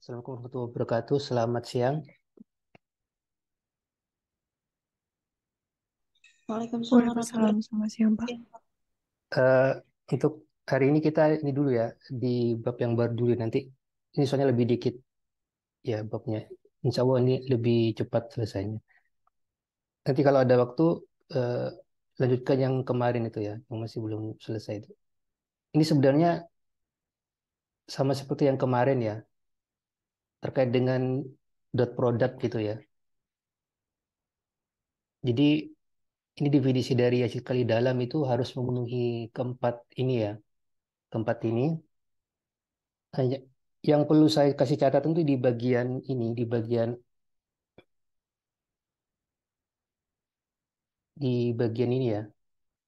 Assalamualaikum warahmatullahi wabarakatuh. Selamat siang. Waalaikumsalam Selamat siang, Pak. Uh, untuk hari ini kita ini dulu ya di bab yang baru dulu nanti ini soalnya lebih dikit ya babnya. Insya Allah ini lebih cepat selesainya. Nanti kalau ada waktu uh, lanjutkan yang kemarin itu ya yang masih belum selesai itu. Ini sebenarnya sama seperti yang kemarin ya terkait dengan dot product gitu ya. Jadi ini definisi dari hasil kali dalam itu harus memenuhi keempat ini ya. Keempat ini. Nah, ya, yang perlu saya kasih catatan itu di bagian ini, di bagian di bagian ini ya.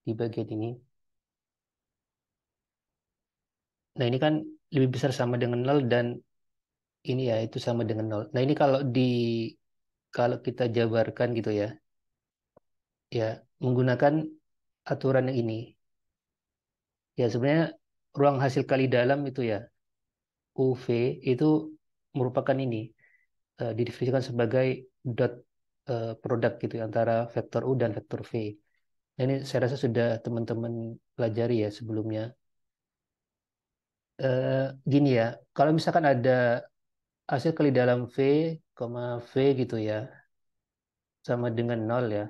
Di bagian ini. Nah ini kan lebih besar sama dengan nol dan ini ya itu sama dengan nol. Nah ini kalau di kalau kita jabarkan gitu ya, ya menggunakan aturan yang ini. Ya sebenarnya ruang hasil kali dalam itu ya UV itu merupakan ini uh, didefinisikan sebagai dot uh, eh, produk gitu ya, antara vektor U dan vektor V. Nah, ini saya rasa sudah teman-teman pelajari ya sebelumnya. Uh, gini ya, kalau misalkan ada hasil kali dalam V, V gitu ya, sama dengan 0 ya.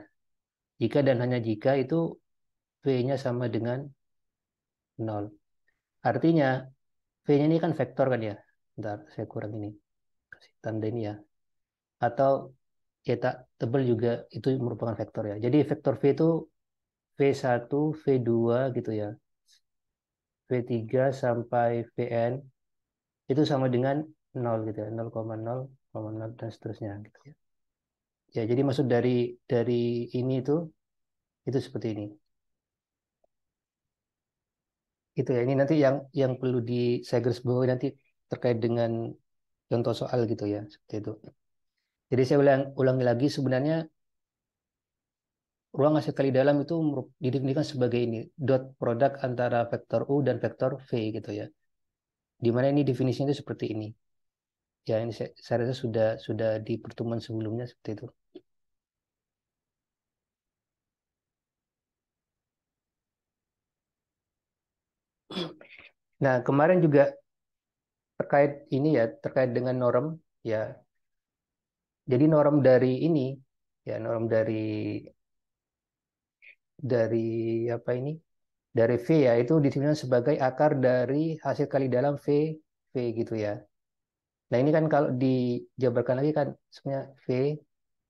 Jika dan hanya jika itu V-nya sama dengan 0. Artinya, V-nya ini kan vektor kan ya. Bentar, saya kurang ini. Kasih tanda ini ya. Atau cetak tebel juga itu merupakan vektor ya. Jadi vektor V itu V1, V2 gitu ya. V3 sampai Vn itu sama dengan nol gitu ya koma nol dan seterusnya gitu ya ya jadi maksud dari dari ini itu itu seperti ini itu ya ini nanti yang yang perlu di saya garis bawahi nanti terkait dengan contoh soal gitu ya seperti itu jadi saya ulang ulangi lagi sebenarnya ruang kali dalam itu didefinisikan sebagai ini dot produk antara vektor u dan vektor v gitu ya dimana ini definisinya itu seperti ini ya ini saya, saya rasa sudah sudah di pertemuan sebelumnya seperti itu Nah, kemarin juga terkait ini ya, terkait dengan norm ya. Jadi norm dari ini ya, norm dari dari apa ini? Dari V ya, itu disebutkan sebagai akar dari hasil kali dalam V V gitu ya. Nah ini kan kalau dijabarkan lagi kan sebenarnya V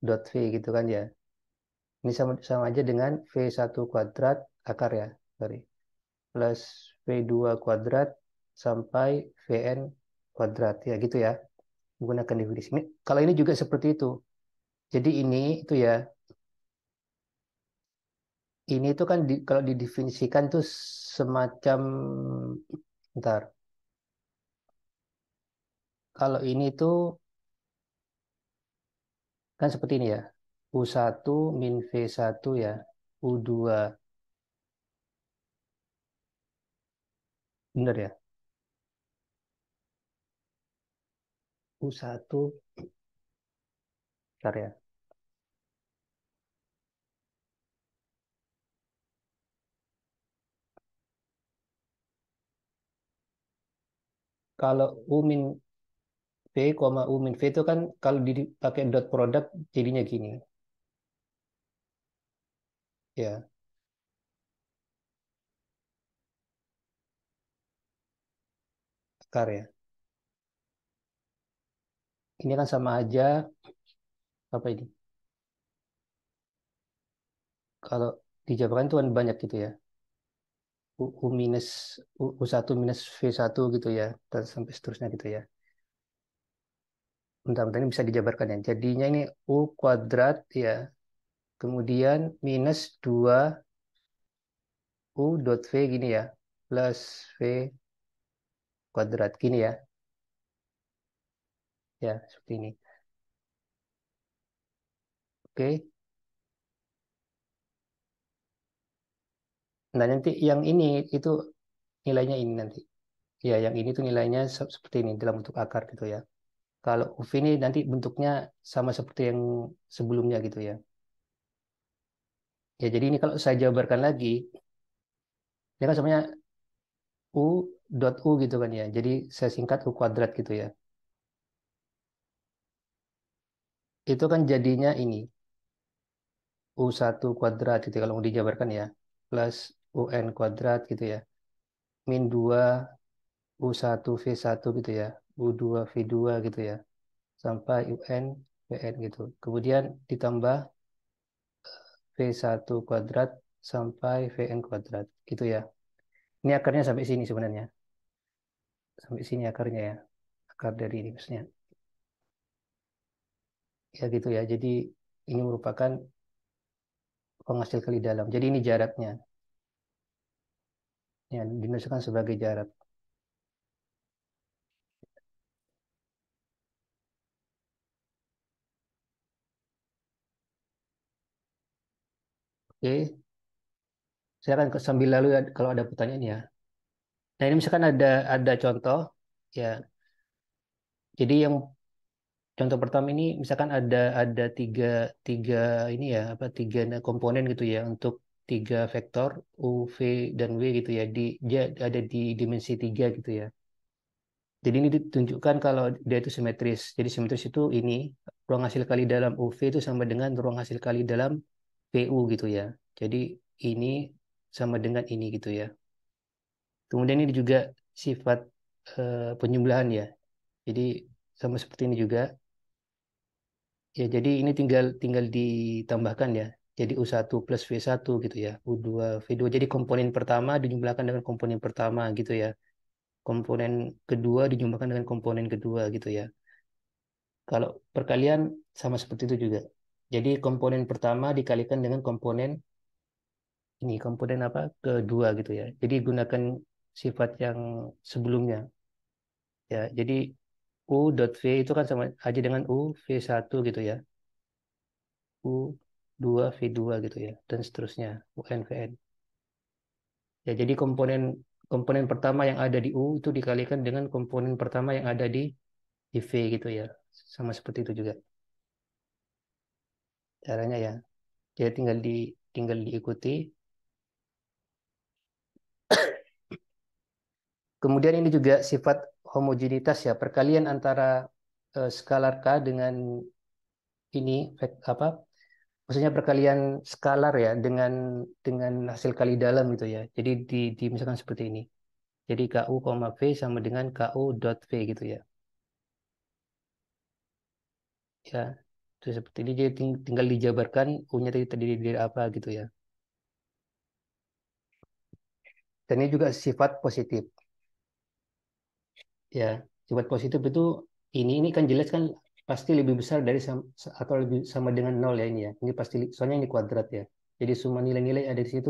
dot V gitu kan ya. Ini sama, sama aja dengan V1 kuadrat akar ya. Sorry. Plus V2 kuadrat sampai Vn kuadrat. Ya gitu ya. Menggunakan definisi ini. Kalau ini juga seperti itu. Jadi ini itu ya. Ini itu kan di, kalau didefinisikan tuh semacam... ntar kalau ini tuh kan seperti ini ya. U1 min V1 ya. U2. Bener ya? U1 Bentar ya. Kalau U min P, U min V itu kan kalau dipakai dot product jadinya gini. Ya. Akar ya. Ini kan sama aja. Apa ini? Kalau dijabarkan itu kan banyak gitu ya. U, minus U1 minus V1 gitu ya. Dan sampai seterusnya gitu ya bentar-bentar ini bisa dijabarkan ya. Jadinya ini U kuadrat ya. Kemudian minus 2 U dot V gini ya. Plus V kuadrat gini ya. Ya, seperti ini. Oke. Nah, nanti yang ini itu nilainya ini nanti. Ya, yang ini tuh nilainya seperti ini dalam bentuk akar gitu ya kalau UV ini nanti bentuknya sama seperti yang sebelumnya gitu ya. Ya, jadi ini kalau saya jabarkan lagi, ini ya kan sebenarnya U dot U gitu kan ya. Jadi saya singkat U kuadrat gitu ya. Itu kan jadinya ini. U1 kuadrat gitu ya, kalau mau dijabarkan ya. Plus UN kuadrat gitu ya. Min 2 U1 V1 gitu ya. U2, V2 gitu ya. Sampai UN, VN gitu. Kemudian ditambah eh, V1 kuadrat sampai Vn kuadrat. Gitu ya. Ini akarnya sampai sini sebenarnya. Sampai sini akarnya ya. Akar dari ini maksudnya. Ya gitu ya. Jadi ini merupakan penghasil kali dalam. Jadi ini jaraknya. Ya, dimasukkan sebagai jarak. Oke. Saya akan sambil lalu ya, kalau ada pertanyaan ya. Nah, ini misalkan ada ada contoh ya. Jadi yang contoh pertama ini misalkan ada ada tiga tiga ini ya apa tiga komponen gitu ya untuk tiga vektor u v dan w gitu ya di dia ada di dimensi tiga gitu ya. Jadi ini ditunjukkan kalau dia itu simetris. Jadi simetris itu ini ruang hasil kali dalam UV itu sama dengan ruang hasil kali dalam PU gitu ya. Jadi ini sama dengan ini gitu ya. Kemudian ini juga sifat eh, penjumlahan ya. Jadi sama seperti ini juga. Ya jadi ini tinggal tinggal ditambahkan ya. Jadi U1 plus V1 gitu ya. U2 V2. Jadi komponen pertama dijumlahkan dengan komponen pertama gitu ya. Komponen kedua dijumlahkan dengan komponen kedua gitu ya. Kalau perkalian sama seperti itu juga. Jadi komponen pertama dikalikan dengan komponen ini, komponen apa? Kedua gitu ya. Jadi gunakan sifat yang sebelumnya. Ya, jadi U dot V itu kan sama aja dengan U V1 gitu ya. U 2 V2 gitu ya dan seterusnya u n v n. Ya, jadi komponen komponen pertama yang ada di U itu dikalikan dengan komponen pertama yang ada di di V gitu ya. Sama seperti itu juga caranya ya dia tinggal di tinggal diikuti kemudian ini juga sifat homogenitas ya perkalian antara uh, eh, skalar k dengan ini apa maksudnya perkalian skalar ya dengan dengan hasil kali dalam itu ya jadi di, di misalkan seperti ini jadi ku, v sama dengan ku dot v gitu ya ya jadi seperti ini jadi ting tinggal dijabarkan punya oh, tadi terdiri dari apa gitu ya. Dan ini juga sifat positif. Ya, sifat positif itu ini ini kan jelas kan pasti lebih besar dari atau lebih sama dengan nol ya ini ya. Ini pasti soalnya ini kuadrat ya. Jadi semua nilai-nilai ada di situ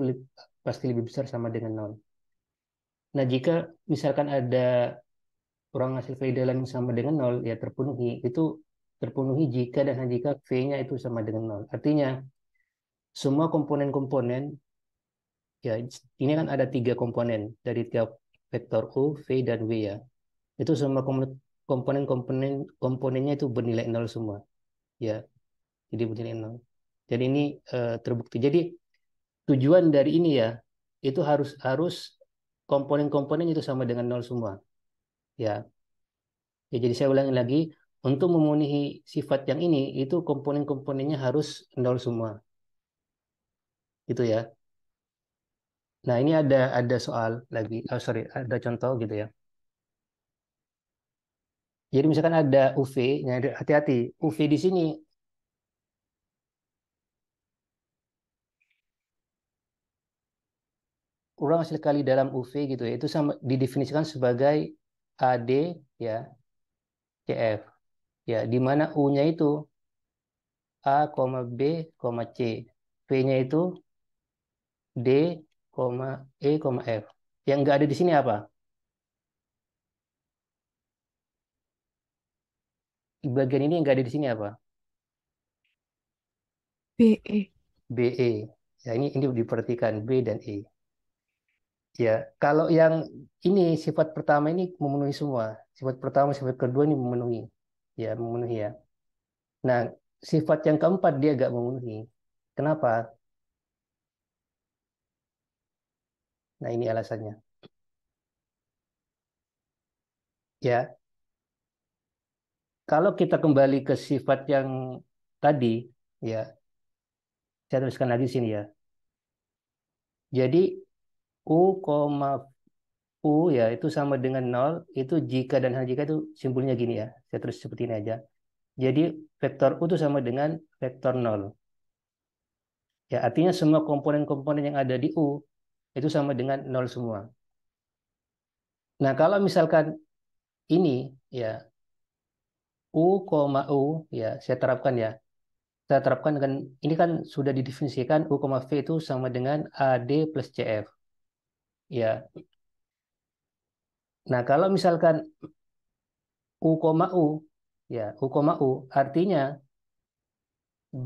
pasti lebih besar sama dengan nol. Nah, jika misalkan ada orang hasil dalam yang sama dengan nol ya terpenuhi itu terpenuhi jika dan hanya jika V-nya itu sama dengan nol. Artinya, semua komponen-komponen, ya ini kan ada tiga komponen dari tiap vektor U, V, dan W ya. Itu semua komponen-komponen komponennya itu bernilai nol semua. Ya, jadi bernilai nol. Jadi ini uh, terbukti. Jadi tujuan dari ini ya, itu harus harus komponen-komponen itu sama dengan nol semua. Ya. ya. Jadi saya ulangi lagi, untuk memenuhi sifat yang ini, itu komponen-komponennya harus nol semua. Gitu ya. Nah, ini ada ada soal lagi. Oh, sorry, ada contoh gitu ya. Jadi misalkan ada UV, nah, hati-hati. UV di sini ulang sekali dalam UV gitu ya itu sama didefinisikan sebagai AD ya CF ya di mana U-nya itu A, B, C. P-nya itu D, E, F. Yang nggak ada di sini apa? Di bagian ini yang nggak ada di sini apa? BE. BE. Ya, ini ini diperhatikan B dan E. Ya, kalau yang ini sifat pertama ini memenuhi semua. Sifat pertama, sifat kedua ini memenuhi ya memenuhi ya. Nah, sifat yang keempat dia gak memenuhi. Kenapa? Nah, ini alasannya. Ya. Kalau kita kembali ke sifat yang tadi, ya. Saya tuliskan lagi sini ya. Jadi U, U ya itu sama dengan nol itu jika dan hal jika itu simpulnya gini ya. Saya terus seperti ini aja. Jadi vektor U itu sama dengan vektor nol Ya, artinya semua komponen-komponen yang ada di U itu sama dengan nol semua. Nah, kalau misalkan ini ya U, koma U ya saya terapkan ya. Saya terapkan dengan ini kan sudah didefinisikan U, koma V itu sama dengan AD plus CF. Ya, Nah, kalau misalkan U, U, ya, U, U artinya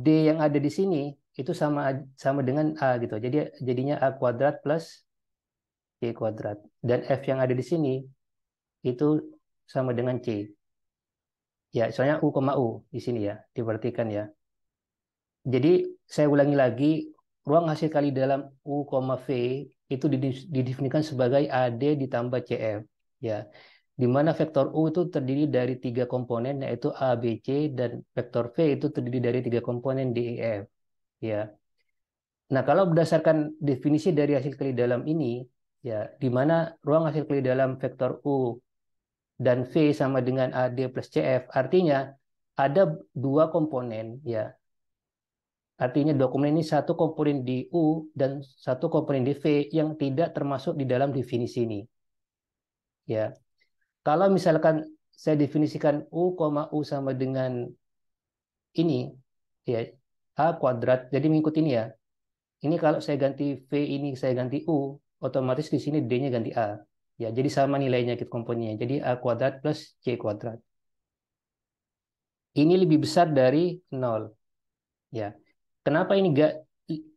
D yang ada di sini itu sama sama dengan A gitu. Jadi jadinya A kuadrat plus C kuadrat. Dan F yang ada di sini itu sama dengan C. Ya, soalnya U, U di sini ya, diperhatikan ya. Jadi saya ulangi lagi, ruang hasil kali dalam U, V itu didefinisikan sebagai AD ditambah CF ya di mana vektor U itu terdiri dari tiga komponen yaitu A, B, C dan vektor V itu terdiri dari tiga komponen D, E, F. Ya. Nah, kalau berdasarkan definisi dari hasil kali dalam ini, ya, di mana ruang hasil kali dalam vektor U dan V sama dengan AD plus CF, artinya ada dua komponen, ya. Artinya dua komponen ini satu komponen di U dan satu komponen di V yang tidak termasuk di dalam definisi ini ya kalau misalkan saya definisikan u, u sama dengan ini ya a kuadrat jadi mengikuti ini ya ini kalau saya ganti v ini saya ganti u otomatis di sini d-nya ganti a ya jadi sama nilainya kita gitu komponennya jadi a kuadrat plus c kuadrat ini lebih besar dari nol ya kenapa ini gak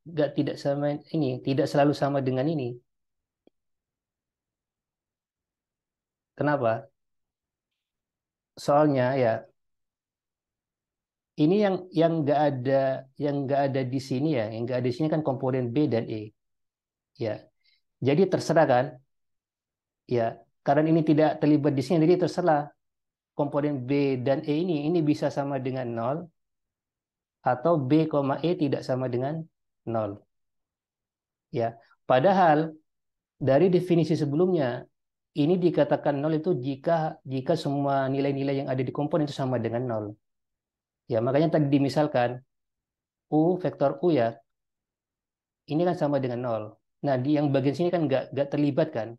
gak tidak sama ini tidak selalu sama dengan ini Kenapa? Soalnya ya ini yang yang nggak ada yang nggak ada di sini ya, yang nggak ada di sini kan komponen B dan E. Ya. Jadi terserah kan? Ya, karena ini tidak terlibat di sini jadi terserah komponen B dan E ini ini bisa sama dengan 0 atau B, E tidak sama dengan 0. Ya, padahal dari definisi sebelumnya ini dikatakan nol itu jika jika semua nilai-nilai yang ada di komponen itu sama dengan nol. Ya, makanya tadi misalkan U, vektor U ya, ini kan sama dengan nol. Nah, di yang bagian sini kan nggak, nggak terlibat kan.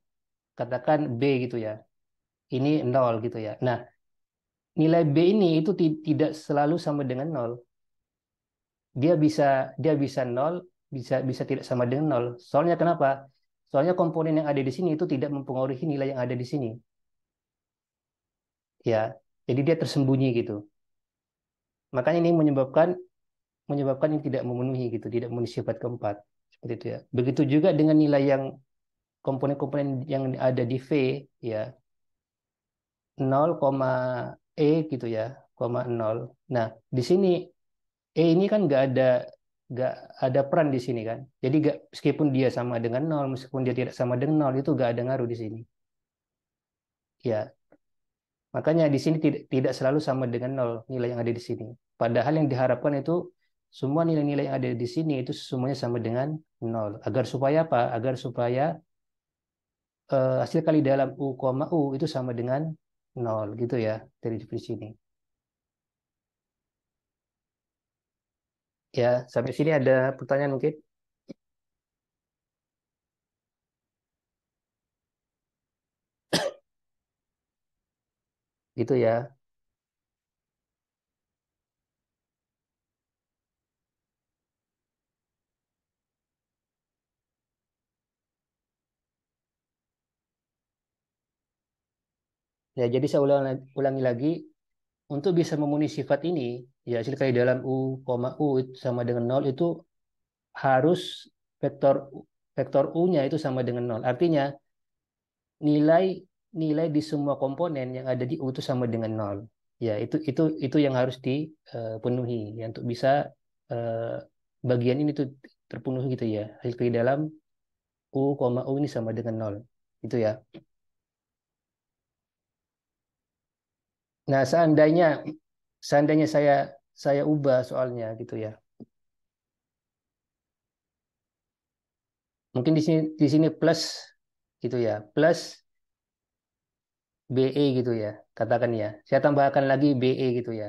Katakan B gitu ya. Ini nol gitu ya. Nah, nilai B ini itu tidak selalu sama dengan nol. Dia bisa dia bisa nol, bisa bisa tidak sama dengan nol. Soalnya kenapa? Soalnya komponen yang ada di sini itu tidak mempengaruhi nilai yang ada di sini. Ya, jadi dia tersembunyi gitu. Makanya ini menyebabkan menyebabkan yang tidak memenuhi gitu, tidak memenuhi sifat keempat. Seperti itu ya. Begitu juga dengan nilai yang komponen-komponen yang ada di V ya. 0, E gitu ya, 0. Nah, di sini E ini kan nggak ada nggak ada peran di sini kan. Jadi gak, meskipun dia sama dengan nol, meskipun dia tidak sama dengan nol itu nggak ada ngaruh di sini. Ya, makanya di sini tidak tidak selalu sama dengan nol nilai yang ada di sini. Padahal yang diharapkan itu semua nilai-nilai yang ada di sini itu semuanya sama dengan nol. Agar supaya apa? Agar supaya uh, hasil kali dalam u, u itu sama dengan nol gitu ya dari definisi ini. Ya, sampai sini ada pertanyaan mungkin? gitu ya. Ya, jadi saya ulangi lagi, untuk bisa memenuhi sifat ini, ya hasil kali dalam u, u sama dengan nol itu harus vektor vektor u-nya itu sama dengan nol. Artinya nilai nilai di semua komponen yang ada di u itu sama dengan nol. Ya itu itu itu yang harus dipenuhi ya, untuk bisa eh, bagian ini tuh terpenuhi gitu ya hasil kali dalam u, u ini sama dengan nol itu ya. Nah seandainya seandainya saya saya ubah soalnya gitu ya. Mungkin di sini di sini plus gitu ya, plus BE gitu ya, katakan ya. Saya tambahkan lagi BE gitu ya.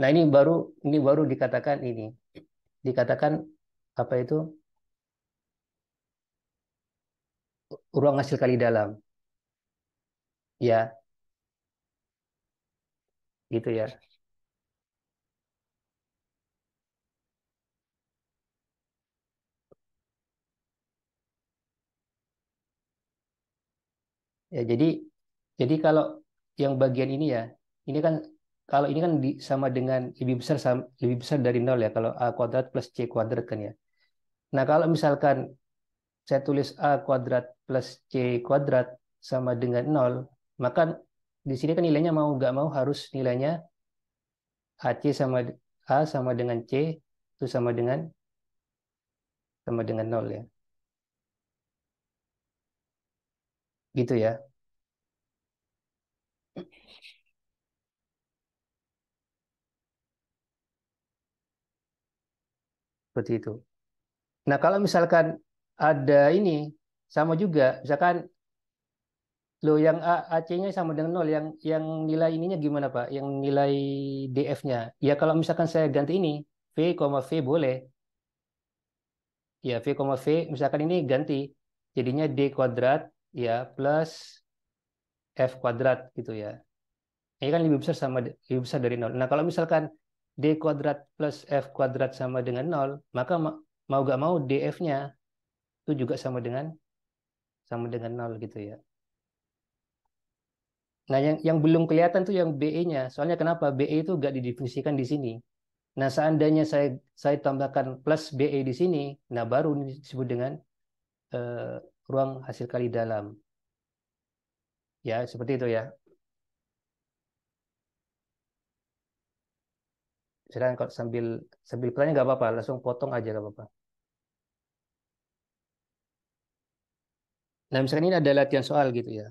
Nah, ini baru ini baru dikatakan ini. Dikatakan apa itu? ruang hasil kali dalam. Ya, gitu ya ya jadi jadi kalau yang bagian ini ya ini kan kalau ini kan sama dengan lebih besar sama, lebih besar dari nol ya kalau a kuadrat plus c kuadrat kan ya nah kalau misalkan saya tulis a kuadrat plus c kuadrat sama dengan nol maka di sini kan nilainya mau nggak mau harus nilainya AC sama A sama dengan C itu sama dengan sama dengan 0 ya. Gitu ya. Seperti itu. Nah, kalau misalkan ada ini sama juga, misalkan Loh, yang a AC-nya sama dengan nol, yang yang nilai ininya gimana Pak? Yang nilai DF-nya? Ya kalau misalkan saya ganti ini, V, V boleh. Ya, V, V, misalkan ini ganti. Jadinya D kuadrat, ya, plus F kuadrat gitu ya. Ini kan lebih besar sama lebih besar dari nol. Nah, kalau misalkan D kuadrat plus F kuadrat sama dengan nol, maka mau gak mau DF-nya itu juga sama dengan sama dengan nol gitu ya. Nah, yang, yang belum kelihatan tuh yang BE-nya. Soalnya kenapa? BE itu nggak didefinisikan di sini. Nah, seandainya saya saya tambahkan plus BE di sini, nah baru disebut dengan uh, ruang hasil kali dalam. Ya, seperti itu ya. Silakan kalau sambil sambil bertanya nggak apa-apa, langsung potong aja nggak apa-apa. Nah, misalkan ini ada latihan soal gitu ya.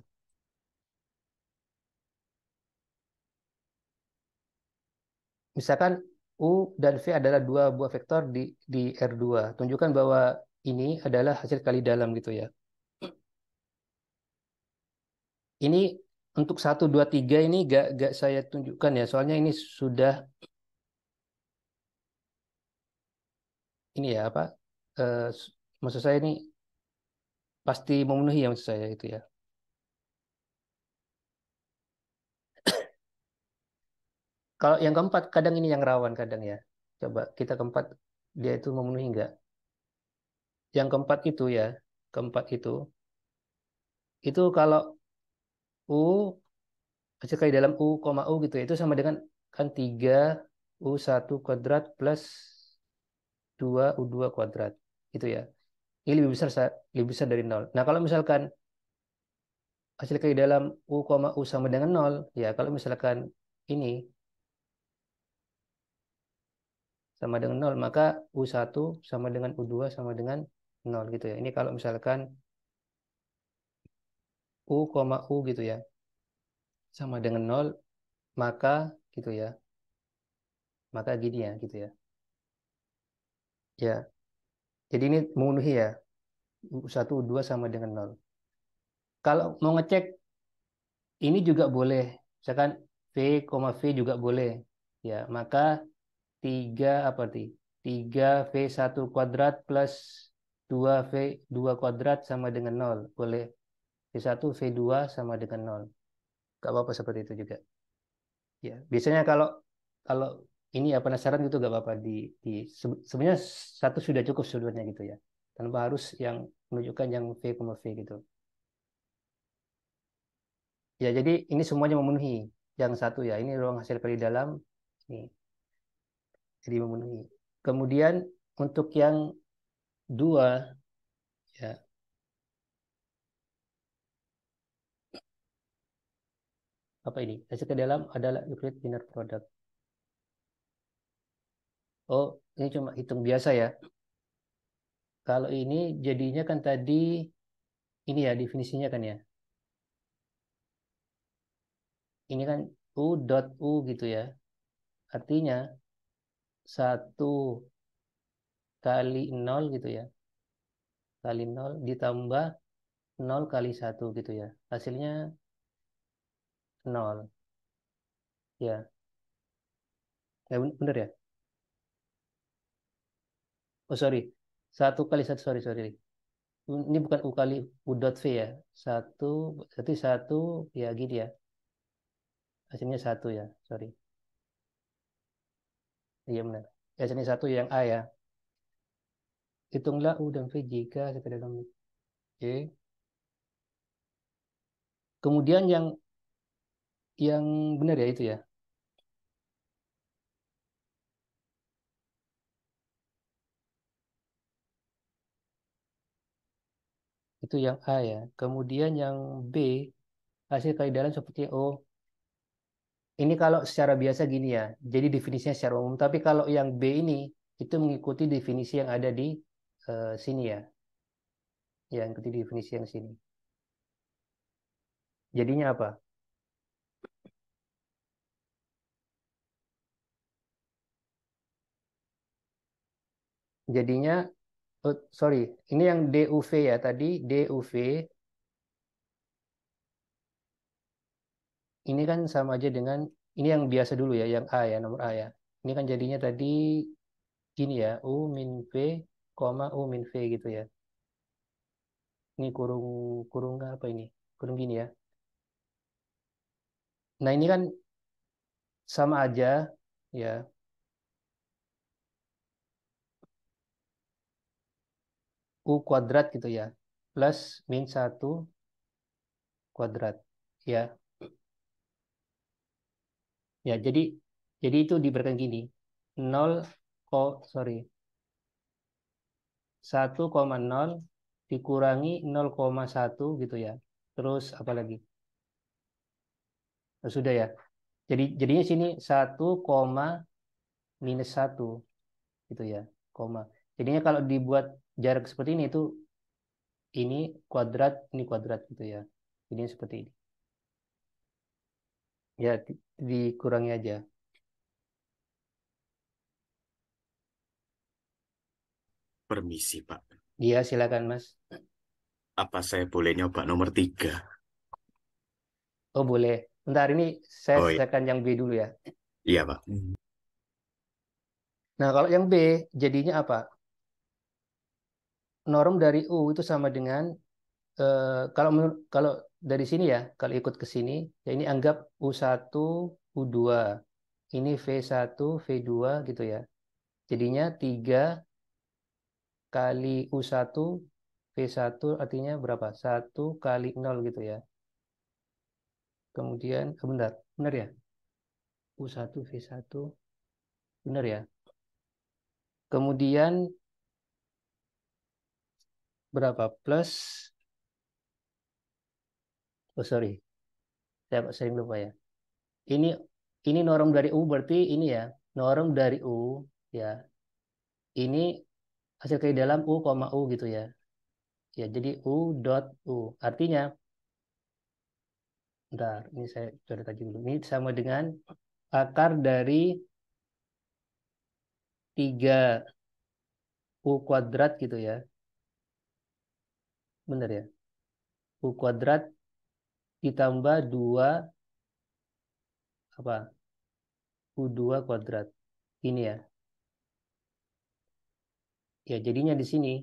Misalkan U dan V adalah dua buah vektor di, di R2. Tunjukkan bahwa ini adalah hasil kali dalam gitu ya. Ini untuk 1, 2, 3 ini gak, gak saya tunjukkan ya. Soalnya ini sudah ini ya apa? Uh, maksud saya ini pasti memenuhi ya maksud saya itu ya. Kalau yang keempat, kadang ini yang rawan kadang ya. Coba kita keempat, dia itu memenuhi enggak? Yang keempat itu ya, keempat itu, itu kalau U, kayak dalam U, U gitu ya, itu sama dengan kan 3 U1 kuadrat plus 2 U2 kuadrat. itu ya. Ini lebih besar lebih besar dari nol. Nah, kalau misalkan hasil kali dalam U, U sama dengan nol ya kalau misalkan ini sama dengan 0, maka U1 sama dengan U2 sama dengan 0 gitu ya. Ini kalau misalkan U, U gitu ya, sama dengan 0, maka gitu ya, maka gini ya gitu ya. Ya, jadi ini memenuhi ya, U1, U2 sama dengan 0. Kalau mau ngecek, ini juga boleh, misalkan V, V juga boleh. Ya, maka 3 apa nih? 3 V1 kuadrat plus 2 V2 kuadrat sama dengan 0. Boleh V1 V2 sama dengan 0. Gak apa-apa seperti itu juga. Ya, biasanya kalau kalau ini ya penasaran gitu gak apa-apa di, di sebenarnya satu sudah cukup sebenarnya gitu ya. Tanpa harus yang menunjukkan yang V, V gitu. Ya, jadi ini semuanya memenuhi yang satu ya. Ini ruang hasil kali dalam. Ini jadi memenuhi kemudian untuk yang dua ya apa ini masuk ke dalam adalah Euclid inner Product oh ini cuma hitung biasa ya kalau ini jadinya kan tadi ini ya definisinya kan ya ini kan u dot u gitu ya artinya 1 kali 0 gitu ya. Kali 0 ditambah 0 kali 1 gitu ya. Hasilnya 0. Ya. Ya benar ya? Oh sorry. 1 kali 1, sorry, sorry. Ini bukan U kali U dot V ya. 1, berarti 1 ya gini ya. Hasilnya 1 ya, sorry. Iya benar. Ya jenis satu yang A ya. Hitunglah U dan V jika kita dalam Oke. Okay. Kemudian yang yang benar ya itu ya. Itu yang A ya. Kemudian yang B hasil kali dalam seperti O ini kalau secara biasa gini ya, jadi definisinya secara umum. Tapi kalau yang B ini, itu mengikuti definisi yang ada di uh, sini ya. yang ikuti definisi yang sini. Jadinya apa? Jadinya, oh, sorry, ini yang DUV ya tadi, DUV ini kan sama aja dengan ini yang biasa dulu ya, yang A ya, nomor A ya. Ini kan jadinya tadi gini ya, U min V, koma U min V gitu ya. Ini kurung, kurung apa ini? Kurung gini ya. Nah ini kan sama aja ya. U kuadrat gitu ya. Plus min 1 kuadrat. Ya, Ya, jadi jadi itu diberikan gini. 0 oh, sorry. 1,0 dikurangi 0,1 gitu ya. Terus apa lagi? Oh, sudah ya. Jadi jadinya sini 1, minus 1 gitu ya, koma. Jadinya kalau dibuat jarak seperti ini itu ini kuadrat, ini kuadrat gitu ya. Jadinya seperti ini. Ya, dikurangi aja. Permisi, Pak. Iya, silakan, Mas. Apa saya boleh nyoba nomor tiga? Oh, boleh. Bentar, ini saya oh, iya. selesaikan yang B dulu ya. Iya, Pak. Nah, kalau yang B, jadinya apa? Norm dari U itu sama dengan, eh, kalau kalau dari sini ya, kalau ikut ke sini, ya ini anggap U1, U2. Ini V1, V2 gitu ya. Jadinya 3 kali U1, V1 artinya berapa? 1 kali 0 gitu ya. Kemudian, eh, bentar, benar ya? U1, V1, benar ya? Kemudian, berapa? Plus Oh sorry, saya sering lupa ya. Ini ini norm dari U berarti ini ya, norm dari U ya. Ini hasil kali dalam U, koma U gitu ya. Ya, jadi U dot U. Artinya, bentar, ini saya coret aja dulu. Ini sama dengan akar dari 3 U kuadrat gitu ya. Bener ya? U kuadrat ditambah 2 apa U2 kuadrat. Ini ya. Ya, jadinya di sini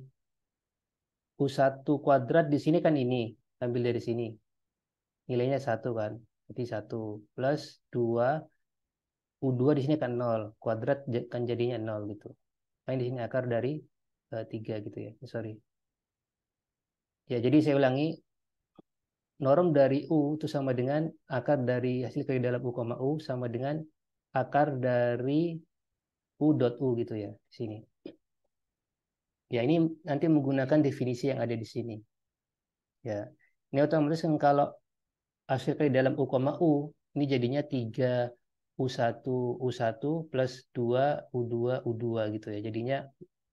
U1 kuadrat di sini kan ini, ambil dari sini. Nilainya satu kan. Jadi 1 plus 2 U2 di sini kan 0, kuadrat kan jadinya 0 gitu. Yang di sini akar dari 3 eh, gitu ya. Sorry. Ya, jadi saya ulangi norm dari U itu sama dengan akar dari hasil kayu dalam U, U sama dengan akar dari U dot U gitu ya, sini. Ya, ini nanti menggunakan definisi yang ada di sini. Ya, ini otomatis kan kalau hasil kayu dalam U, U, ini jadinya 3 U1, U1 plus 2, U2, U2 gitu ya. Jadinya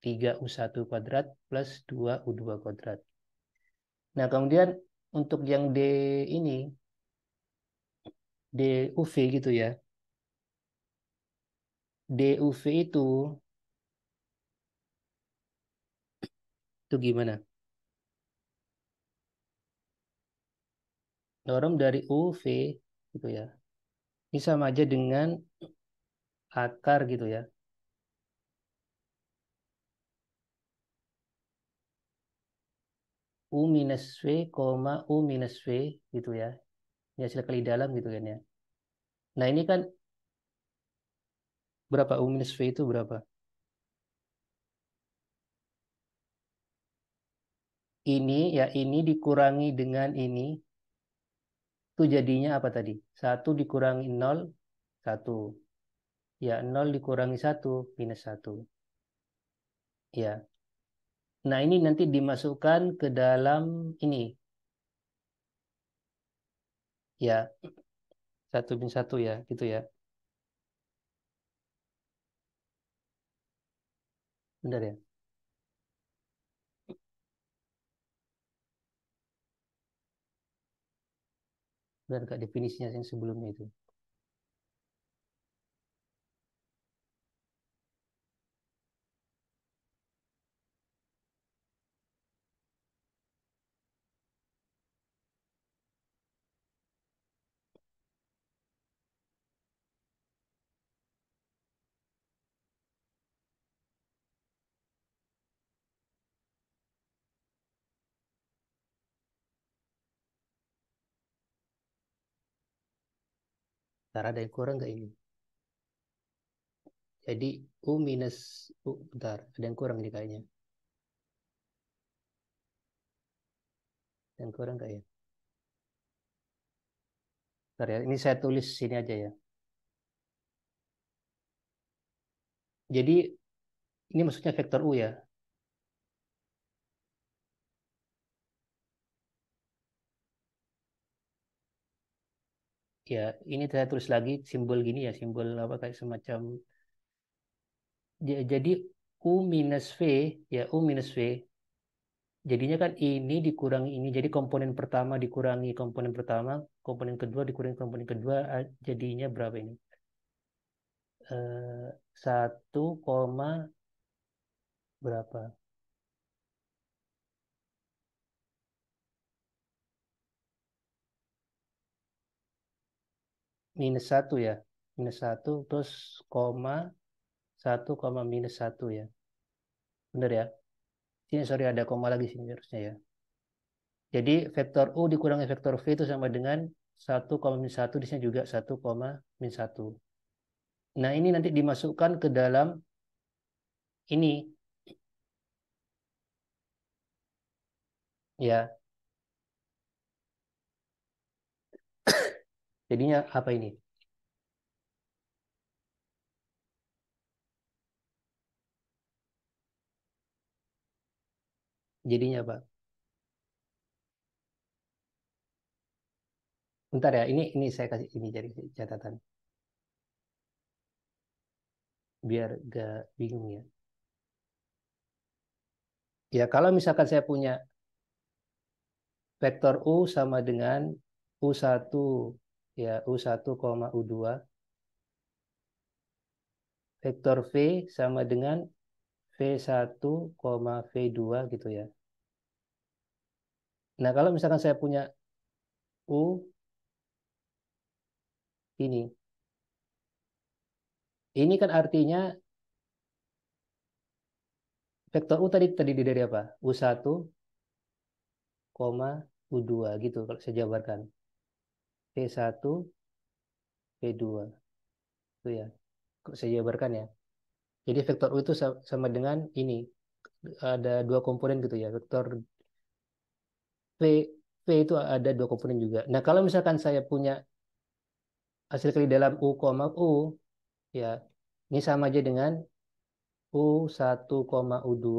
3 U1 kuadrat plus 2 U2 kuadrat. Nah, kemudian untuk yang D ini DUV gitu ya DUV itu itu gimana? Norm dari UV gitu ya. Ini sama aja dengan akar gitu ya. U minus V, koma U minus V gitu ya. Ini ya, hasil kali dalam gitu kan ya. Nah ini kan berapa U minus V itu berapa? Ini ya ini dikurangi dengan ini. Itu jadinya apa tadi? Satu dikurangi nol, satu. Ya 0 dikurangi 1, minus 1. Ya, Nah, ini nanti dimasukkan ke dalam ini. Ya, satu bin satu ya, gitu ya. Bentar ya. Bentar kak definisinya yang sebelumnya itu. Ntar ada yang kurang nggak ini? Jadi U minus U, bentar, ada yang kurang nih kayaknya. Ada yang kurang nggak ya? Bentar ya, ini saya tulis sini aja ya. Jadi ini maksudnya vektor U ya. ya ini saya tulis lagi simbol gini ya simbol apa kayak semacam ya, jadi u minus v ya u minus v jadinya kan ini dikurangi ini jadi komponen pertama dikurangi komponen pertama komponen kedua dikurangi komponen kedua jadinya berapa ini eh, satu koma berapa minus satu ya. Minus satu terus koma satu koma minus satu ya. benar ya? ini sorry ada koma lagi sini harusnya ya. Jadi vektor U dikurangi vektor V itu sama dengan satu koma minus satu Di sini juga satu koma minus satu Nah ini nanti dimasukkan ke dalam ini. Ya, Jadinya apa ini? Jadinya apa? Bentar ya, ini ini saya kasih ini jadi catatan. Biar gak bingung ya. Ya, kalau misalkan saya punya vektor U sama dengan U1 ya U1, U2. Vektor V sama dengan V1, V2 gitu ya. Nah, kalau misalkan saya punya U ini. Ini kan artinya vektor U tadi terdiri dari apa? U1, U2 gitu kalau saya jabarkan. P1, P2. Itu ya. Saya jabarkan ya. Jadi vektor U itu sama dengan ini. Ada dua komponen gitu ya. Vektor P, P itu ada dua komponen juga. Nah kalau misalkan saya punya hasil kali dalam U, U, ya ini sama aja dengan U1, U2,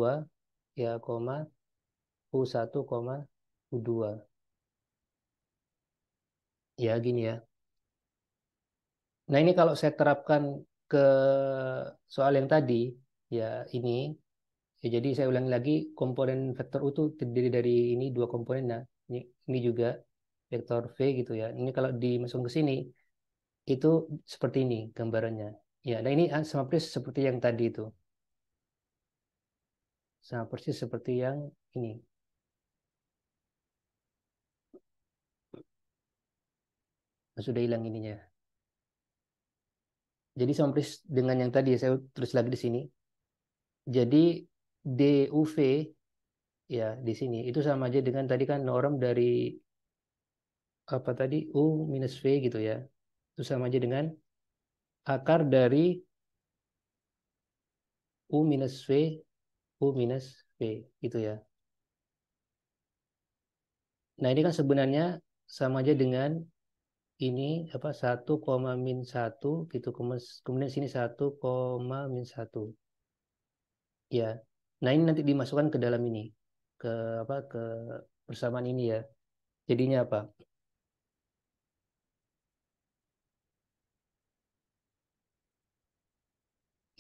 ya, koma U1, U2 ya gini ya. Nah ini kalau saya terapkan ke soal yang tadi, ya ini, ya jadi saya ulangi lagi, komponen vektor U itu terdiri dari ini dua komponen, nah ini, ini juga vektor V gitu ya. Ini kalau dimasukkan ke sini, itu seperti ini gambarannya. Ya, nah ini sama persis seperti yang tadi itu. Sama persis seperti yang ini. sudah hilang ininya. Jadi sampai dengan yang tadi ya, saya terus lagi di sini. Jadi DUV ya di sini itu sama aja dengan tadi kan norm dari apa tadi U minus V gitu ya. Itu sama aja dengan akar dari U minus V U minus V gitu ya. Nah ini kan sebenarnya sama aja dengan ini apa 1, min 1 gitu kemudian sini 1, min 1. Ya. Nah, ini nanti dimasukkan ke dalam ini ke apa ke persamaan ini ya. Jadinya apa?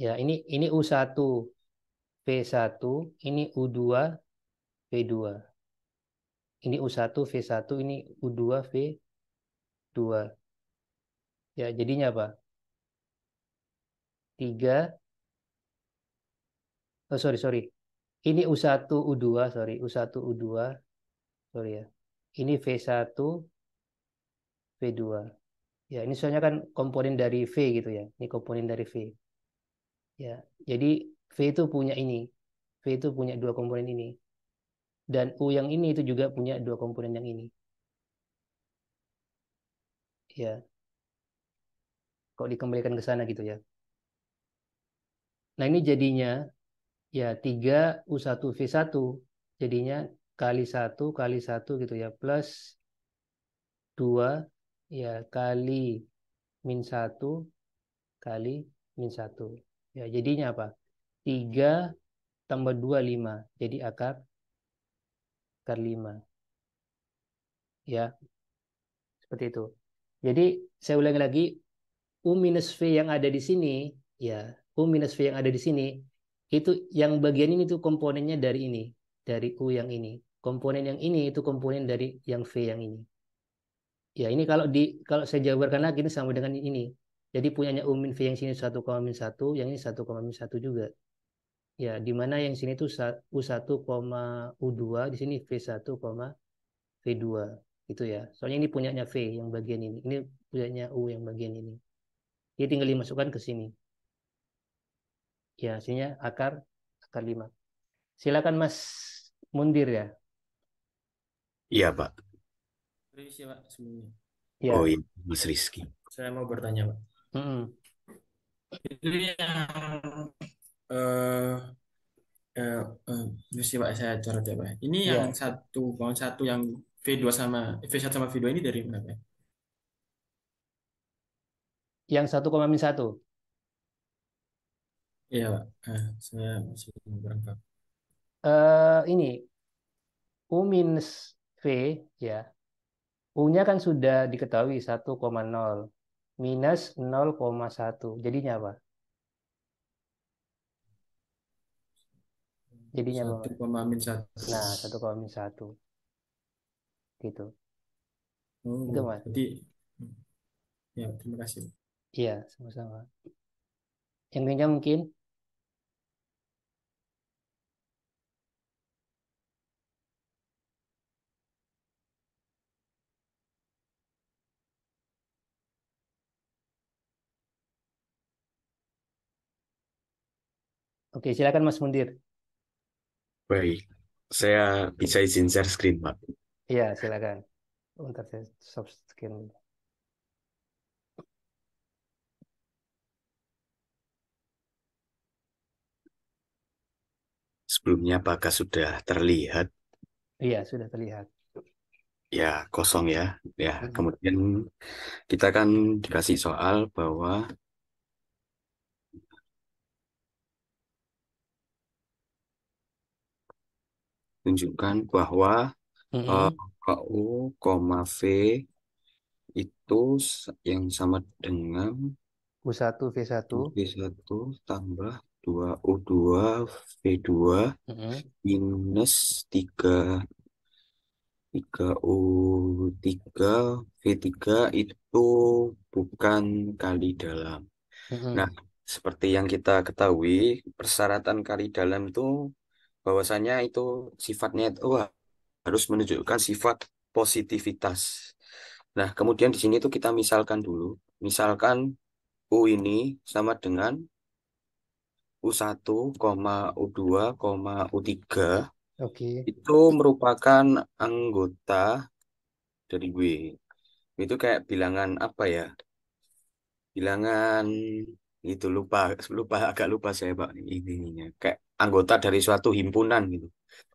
Ya, ini ini U1 V1, ini U2 V2. Ini U1 V1, ini U2 V 2. Ya, jadinya apa? 3 Oh, sorry, sorry. Ini U1, U2, sorry. U1, U2. Sorry ya. Ini V1, V2. Ya, ini soalnya kan komponen dari V gitu ya. Ini komponen dari V. Ya, jadi V itu punya ini. V itu punya dua komponen ini. Dan U yang ini itu juga punya dua komponen yang ini ya kok dikembalikan ke sana gitu ya nah ini jadinya ya 3 U1 V1 jadinya kali 1 kali 1 gitu ya plus 2 ya kali min 1 kali min 1 ya jadinya apa 3 tambah 2 5 jadi akar akar 5 ya seperti itu jadi saya ulangi lagi, U minus V yang ada di sini, ya U minus V yang ada di sini, itu yang bagian ini tuh komponennya dari ini, dari U yang ini. Komponen yang ini itu komponen dari yang V yang ini. Ya ini kalau di kalau saya jawabkan lagi ini sama dengan ini. Jadi punyanya U min V yang sini 1,1 yang ini 1,1 juga. Ya, di mana yang sini tuh U1, U2, di sini V1, V2 gitu ya soalnya ini punyanya V yang bagian ini ini punyanya U yang bagian ini dia tinggal dimasukkan ke sini ya hasilnya akar akar 5 silakan Mas Mundir ya iya Pak Rizky Pak sebelumnya ya. oh iya Mas Rizky saya mau bertanya Pak mm -hmm. jadi yang uh, uh, uh, Pak saya coret ya Pak ini ya. yang satu bang satu yang V2 sama V1 sama V2 ini dari mana, Pak? Yang 1,1. Iya, Pak. Nah, saya masih kurang paham. Uh, ini U minus V ya. U-nya kan sudah diketahui 1,0 minus 0,1. Jadinya apa? Jadinya 1, apa? 1,1. Nah, 1,1 gitu oh, gitu mas jadi hmm. ya terima kasih iya sama-sama yang lainnya mungkin Oke, silakan Mas Mundir. Baik, saya bisa izin share screen, Pak. Iya, silakan. untuk saya soft Sebelumnya apakah sudah terlihat? Iya, sudah terlihat. Ya, kosong ya. Ya, hmm. kemudian kita akan dikasih soal bahwa tunjukkan bahwa Eh, Mm-mm. KU, V itu yang sama dengan U1, V1. V1 tambah 2 U2 V2 mm hmm minus 3 3 U3 V3 itu bukan kali dalam. Mm-hmm. Nah, seperti yang kita ketahui, persyaratan kali dalam itu bahwasanya itu sifatnya itu harus menunjukkan sifat positivitas. Nah, kemudian di sini itu kita misalkan dulu. Misalkan U ini sama dengan U1, U2, U3. Oke. Itu merupakan anggota dari W. Itu kayak bilangan apa ya? Bilangan itu lupa lupa agak lupa saya Pak ininya kayak anggota dari suatu himpunan gitu.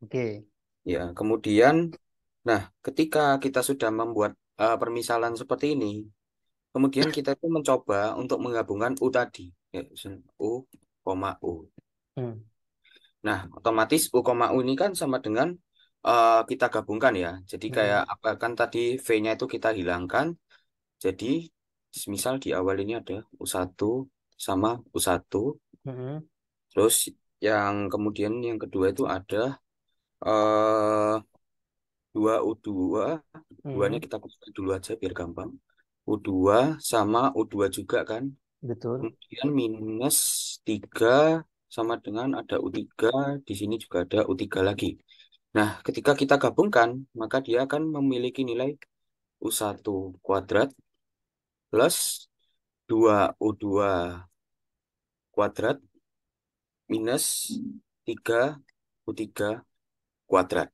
Oke. Ya, kemudian nah, ketika kita sudah membuat uh, permisalan seperti ini, kemudian kita itu mencoba untuk menggabungkan U tadi, ya, U, U. Hmm. Nah, otomatis U, U ini kan sama dengan uh, kita gabungkan ya. Jadi hmm. kayak apa kan tadi V-nya itu kita hilangkan. Jadi misal di awal ini ada U1 sama U1. Hmm. Terus yang kemudian yang kedua itu ada Eh, dua u dua duanya hmm. kita kumpulkan dulu aja biar gampang u dua sama u dua juga kan betul kemudian minus tiga sama dengan ada u tiga di sini juga ada u tiga lagi nah ketika kita gabungkan maka dia akan memiliki nilai u satu kuadrat plus dua u dua kuadrat minus tiga u tiga kuadrat.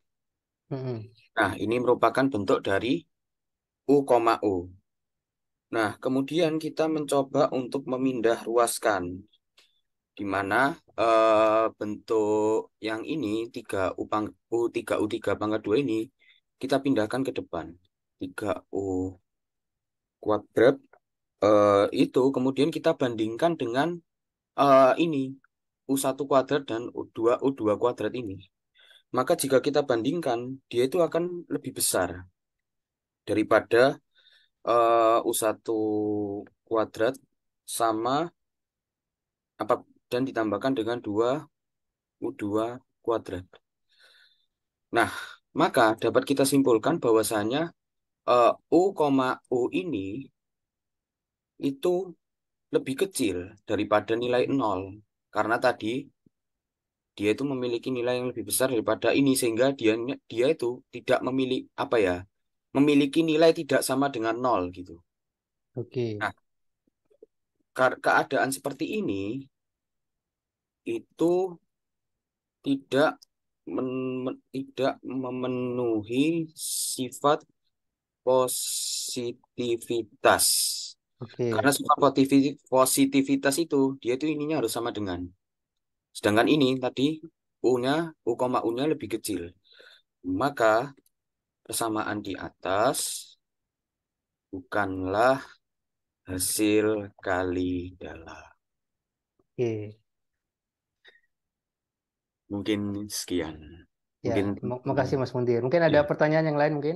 Hmm. Nah, ini merupakan bentuk dari U, U. Nah, kemudian kita mencoba untuk memindah ruaskan di mana eh, bentuk yang ini 3 U, pang, U 3 U 3 pangkat 2 ini kita pindahkan ke depan. 3 U kuadrat eh, itu kemudian kita bandingkan dengan eh, ini U1 kuadrat dan U2 U2 kuadrat ini maka jika kita bandingkan dia itu akan lebih besar daripada uh, eh, U1 kuadrat sama apa dan ditambahkan dengan 2 U2 kuadrat. Nah, maka dapat kita simpulkan bahwasanya uh, U, U ini itu lebih kecil daripada nilai 0 karena tadi dia itu memiliki nilai yang lebih besar daripada ini sehingga dia dia itu tidak memiliki apa ya memiliki nilai tidak sama dengan nol gitu. Oke. Nah, keadaan seperti ini itu tidak men, men, tidak memenuhi sifat positivitas. Okay. Karena sifat positivitas itu dia itu ininya harus sama dengan Sedangkan ini tadi U-nya, U, U-nya lebih kecil. Maka persamaan di atas bukanlah hasil kali dalam. Oke. Mungkin sekian. Ya, mungkin makasih Mas Mundir. Mungkin ada ya. pertanyaan yang lain mungkin?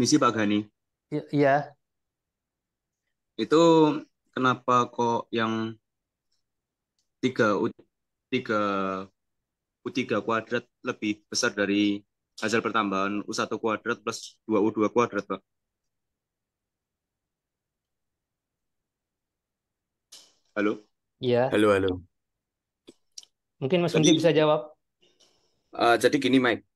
Misi Pak Gani. Iya itu kenapa kok yang tiga u tiga u tiga kuadrat lebih besar dari hasil pertambahan u satu kuadrat plus dua u dua kuadrat pak? Halo. Iya. Halo halo. Mungkin Mas Undi bisa jawab. Uh, jadi gini Mike,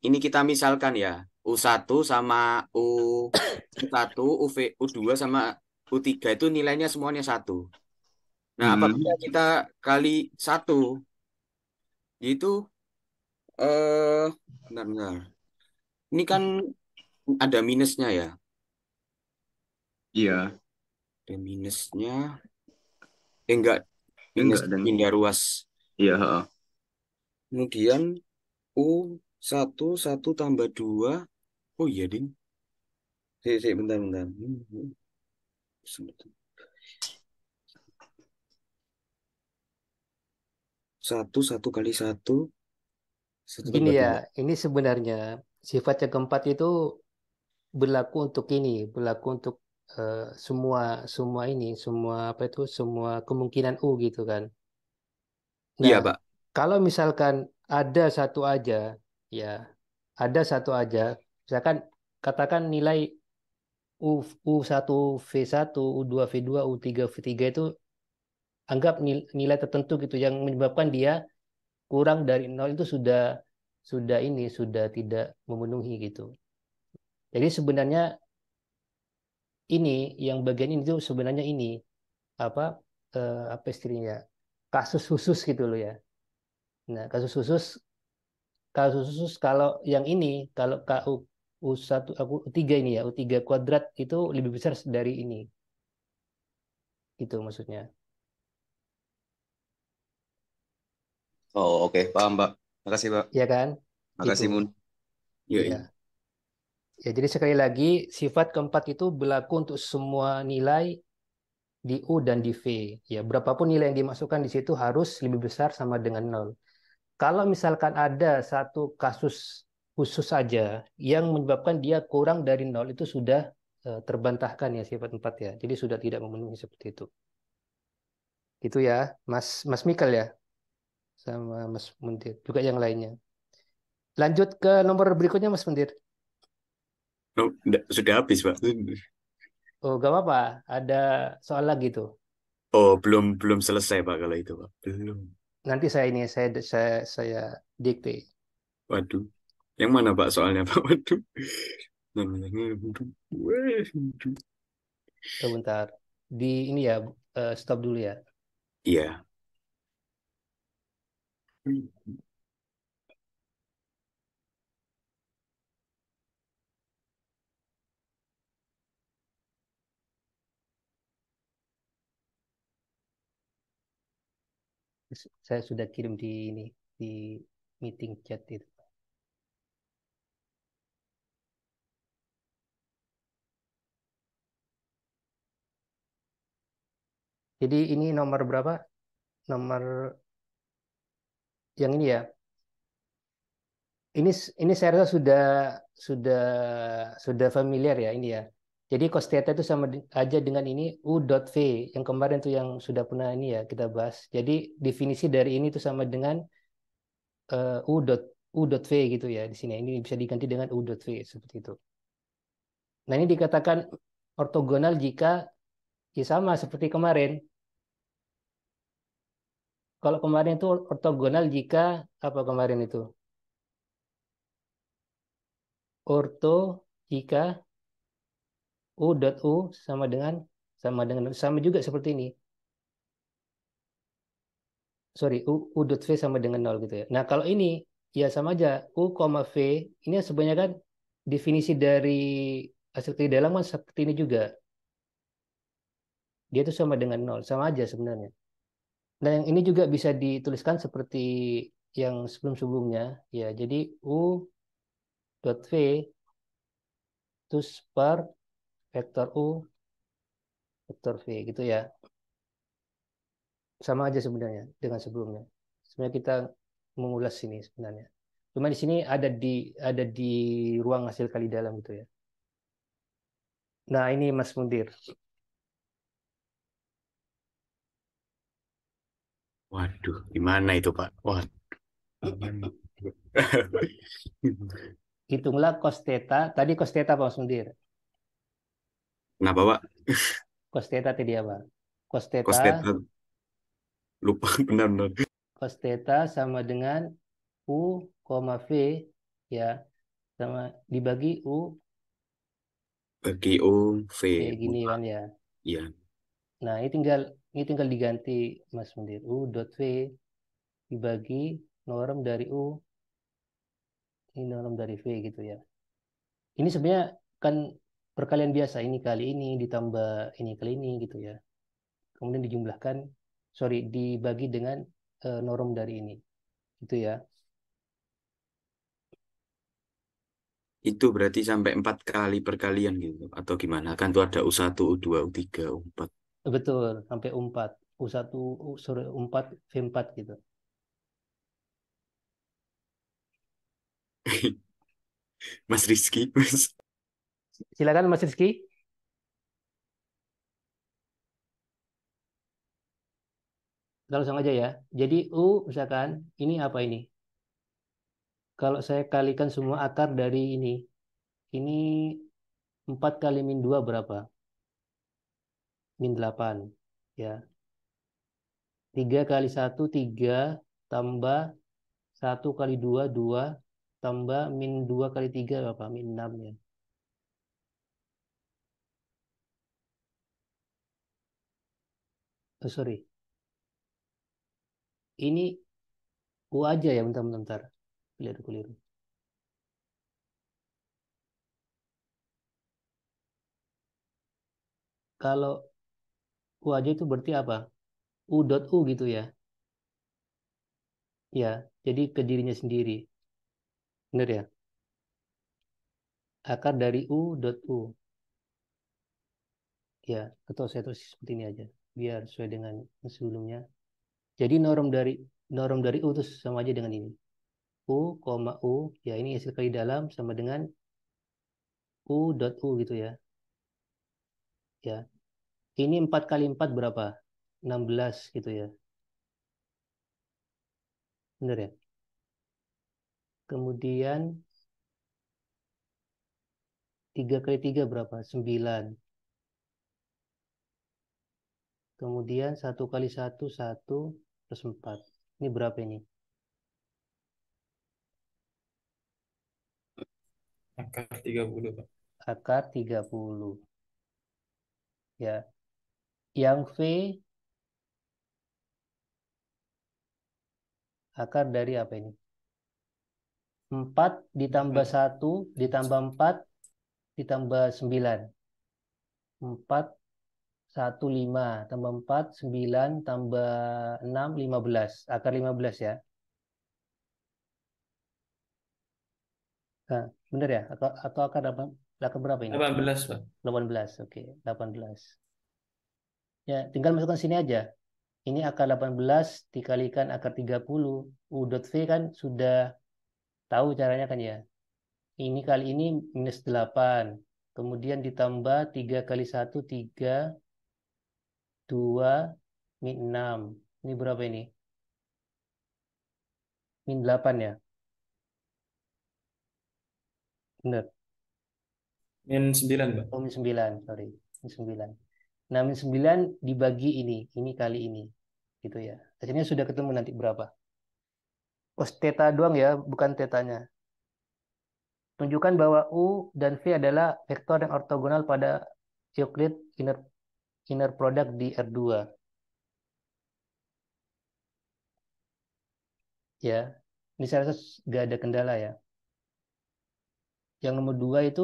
ini kita misalkan ya U1 sama U1, UV, U2 sama U3 itu nilainya semuanya satu. Nah, hmm. apabila kita kali satu, itu eh benar-benar. Ini kan ada minusnya ya. Iya. Ada minusnya. Eh, enggak. Eh, Minus enggak, pindah ruas. Iya. Kemudian U1, 1 tambah 2. Oh iya, Din. Sik, sik, bentar, bentar. Hmm, hmm. Sebentar. Satu, satu kali satu. satu ini ya, ini sebenarnya sifat yang keempat itu berlaku untuk ini, berlaku untuk uh, semua semua ini, semua apa itu, semua kemungkinan U gitu kan. Iya, nah, iya, Pak. Kalau misalkan ada satu aja, ya, ada satu aja, misalkan katakan nilai U, U1, V1, U2, V2, U3, V3 itu anggap nilai tertentu gitu yang menyebabkan dia kurang dari nol itu sudah sudah ini sudah tidak memenuhi gitu. Jadi sebenarnya ini yang bagian ini itu sebenarnya ini apa eh, apa istrinya kasus khusus gitu loh ya. Nah, kasus khusus kasus khusus kalau yang ini kalau U1 aku U3 ini ya, U3 kuadrat itu lebih besar dari ini. Itu maksudnya. Oh, oke, okay. paham, Pak. Makasih, Pak. Iya kan? Makasih, gitu. Mun. Iya. Ya. ya, jadi sekali lagi sifat keempat itu berlaku untuk semua nilai di U dan di V. Ya, berapapun nilai yang dimasukkan di situ harus lebih besar sama dengan nol. Kalau misalkan ada satu kasus khusus saja yang menyebabkan dia kurang dari nol itu sudah e, terbantahkan ya sifat empat ya. Jadi sudah tidak memenuhi seperti itu. Itu ya, Mas Mas Mikal ya, sama Mas Mundir, juga yang lainnya. Lanjut ke nomor berikutnya Mas Mundir. Oh, sudah habis Pak. Oh, gak apa-apa. Ada soal lagi tuh. Oh, belum belum selesai Pak kalau itu Pak. Belum. Nanti saya ini saya saya saya dikte. Waduh. Yang mana Pak soalnya Pak? Waduh. Sebentar. Di ini ya, eh, stop dulu ya. Iya. saya sudah kirim di ini di meeting chat itu. Jadi ini nomor berapa? Nomor yang ini ya. Ini ini saya rasa sudah sudah sudah familiar ya ini ya. Jadi cos theta itu sama aja dengan ini u dot v yang kemarin tuh yang sudah pernah ini ya kita bahas. Jadi definisi dari ini itu sama dengan uh, u dot u dot v gitu ya di sini. Ini bisa diganti dengan u dot v seperti itu. Nah ini dikatakan ortogonal jika ya sama seperti kemarin kalau kemarin itu ortogonal jika apa kemarin itu? Orto jika U dot U sama dengan sama dengan sama juga seperti ini. Sorry, U, U dot V sama dengan nol gitu ya. Nah, kalau ini ya sama aja U, koma V ini sebenarnya kan definisi dari hasil kiri dalam kan seperti ini juga. Dia itu sama dengan nol, sama aja sebenarnya. Dan yang ini juga bisa dituliskan seperti yang sebelum-sebelumnya. Ya, jadi U dot V terus per vektor U vektor V gitu ya. Sama aja sebenarnya dengan sebelumnya. Sebenarnya kita mengulas sini sebenarnya. Cuma di sini ada di ada di ruang hasil kali dalam gitu ya. Nah, ini Mas Mundir. Waduh, gimana itu Pak? Waduh. Hitunglah cos theta. Tadi cos theta Pak Sundir. Kenapa Pak? Cos theta tadi apa? Cos theta. Cos theta. Lupa benar-benar. Cos theta sama dengan U, V ya sama dibagi U bagi U V. Kayak gini kan ya. Iya. Nah, ini tinggal ini tinggal diganti Mas Mundir. U dot V dibagi norm dari U. Ini norm dari V gitu ya. Ini sebenarnya kan perkalian biasa. Ini kali ini ditambah ini kali ini gitu ya. Kemudian dijumlahkan, sorry, dibagi dengan uh, norm dari ini. Gitu ya. Itu berarti sampai empat kali perkalian gitu atau gimana? Kan tuh ada u satu u dua u tiga u empat. Betul, sampai U4. U1, U, sorry, U4, V4 gitu. Mas Rizky, Mas. Silakan Mas Rizky. Langsung aja ya. Jadi U misalkan, ini apa ini? Kalau saya kalikan semua akar dari ini, ini 4 kali min 2 berapa? min 8. Ya. 3 kali 1, 3 tambah 1 kali 2, 2 tambah min 2 kali 3 berapa? Min 6 ya. Oh, sorry. Ini U aja ya bentar-bentar. Keliru-keliru. Kalau U aja itu berarti apa? U dot U gitu ya. Ya, jadi ke dirinya sendiri. Benar ya? Akar dari U dot U. Ya, atau saya terus seperti ini aja. Biar sesuai dengan sebelumnya. Jadi norm dari norm dari U itu sama aja dengan ini. U, U. Ya, ini hasil kali dalam sama dengan U dot U gitu ya. Ya, ini 4 kali 4 berapa? 16 gitu ya. Benar ya? Kemudian 3 kali 3 berapa? 9. Kemudian 1 kali 1, 1 plus 4. Ini berapa ini? Akar 30, Pak. Akar 30. Ya yang V akar dari apa ini? 4 ditambah 1 ditambah 4 ditambah 9. 4 1 5 tambah 4 9 tambah 6 15. Akar 15 ya. Nah, benar ya? Atau, atau akar 8, akar berapa ini? 18, Pak. 18, oke. Okay. 18. Ya, tinggal masukkan sini aja. Ini akar 18 dikalikan akar 30. U dot V kan sudah tahu caranya kan ya. Ini kali ini minus 8. Kemudian ditambah 3 kali 1, 3, 2, min 6. Ini berapa ini? Min 8 ya? Benar. Min 9, Pak. Oh, min 9, sorry. Min 9. 6 9 dibagi ini, ini kali ini. Gitu ya. Hasilnya sudah ketemu nanti berapa. Oh, teta doang ya, bukan tetanya. Tunjukkan bahwa U dan V adalah vektor yang ortogonal pada Euclid inner, inner product di R2. Ya, ini saya rasa nggak ada kendala ya. Yang nomor dua itu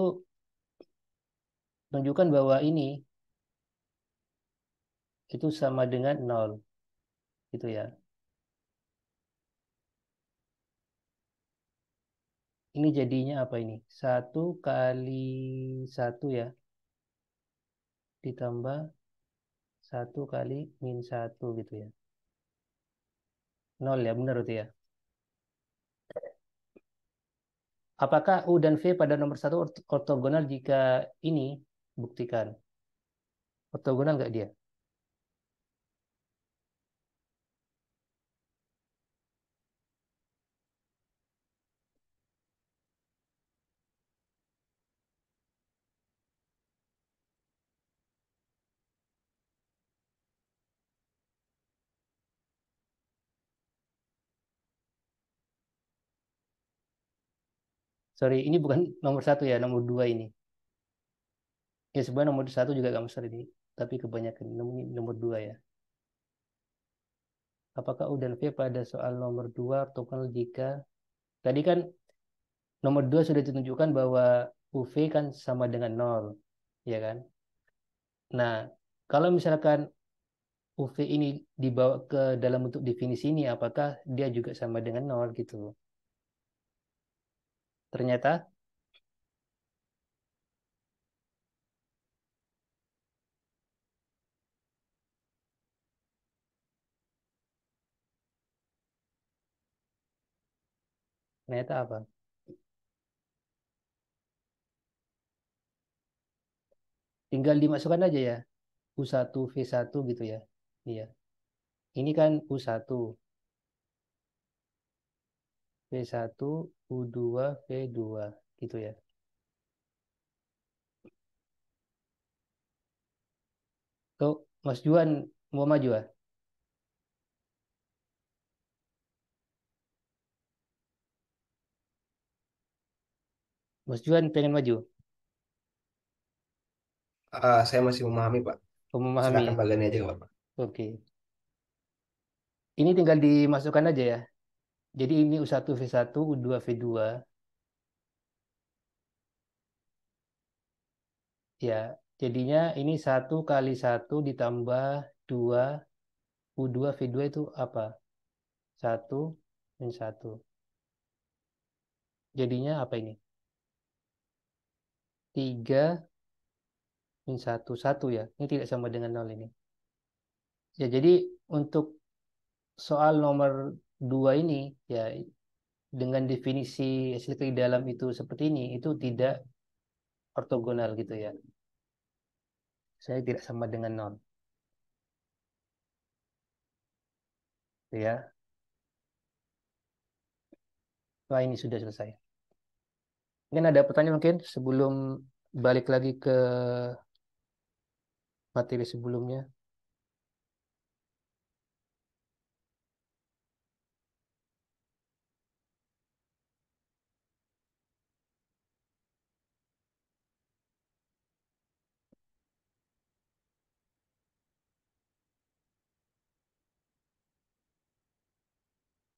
tunjukkan bahwa ini itu sama dengan nol gitu ya ini jadinya apa ini satu kali satu ya ditambah satu kali min satu gitu ya nol ya benar itu ya apakah u dan v pada nomor satu ortogonal jika ini buktikan ortogonal nggak dia sorry ini bukan nomor satu ya nomor dua ini ya sebenarnya nomor satu juga nggak besar ini tapi kebanyakan nomor nomor dua ya apakah U dan V pada soal nomor dua token jika tadi kan nomor dua sudah ditunjukkan bahwa UV kan sama dengan nol ya kan nah kalau misalkan UV ini dibawa ke dalam bentuk definisi ini apakah dia juga sama dengan nol gitu loh ternyata ternyata apa? Tinggal dimasukkan aja ya. U1, V1 gitu ya. Iya. Ini kan U1. V1, U2V2 gitu ya. So, Mas Juan mau maju ya? Mas Juan pengen maju? Uh, saya masih memahami, Pak. Oh, memahami. Silakan bagiannya aja, Pak. Oke. Ini tinggal dimasukkan aja ya. Jadi ini U1, V1, U2, V2. Ya, jadinya ini 1 kali 1 ditambah 2. U2, V2 itu apa? 1 dan 1. Jadinya apa ini? 3 min 1, 1 ya. Ini tidak sama dengan 0 ini. Ya, jadi untuk soal nomor dua ini ya dengan definisi simetri dalam itu seperti ini itu tidak ortogonal gitu ya. Saya tidak sama dengan non. Gitu ya. Wah ini sudah selesai. Mungkin ada pertanyaan mungkin sebelum balik lagi ke materi sebelumnya.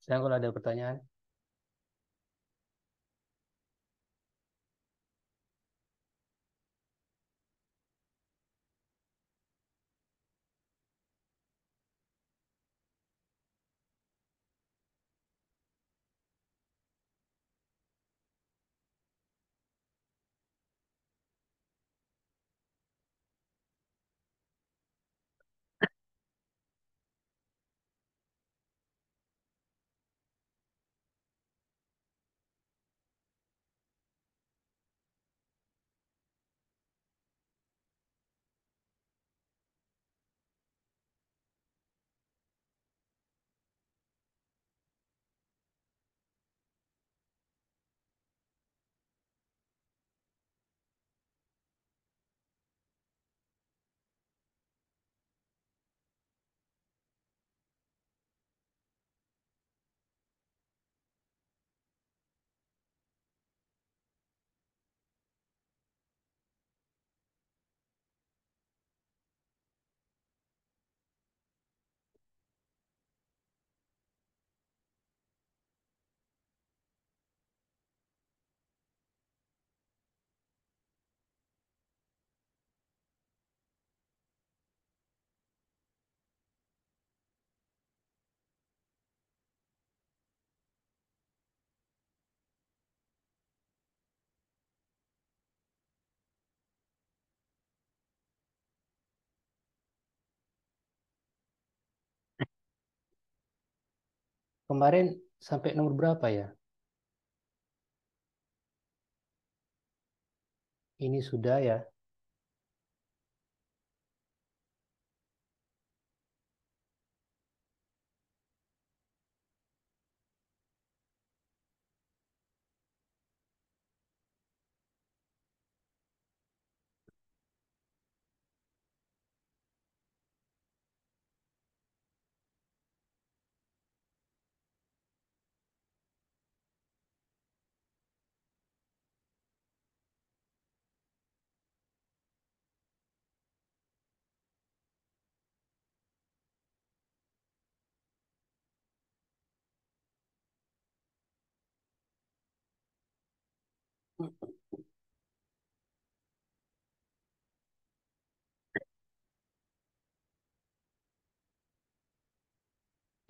saya kalau ada pertanyaan kemarin sampai nomor berapa ya? Ini sudah ya.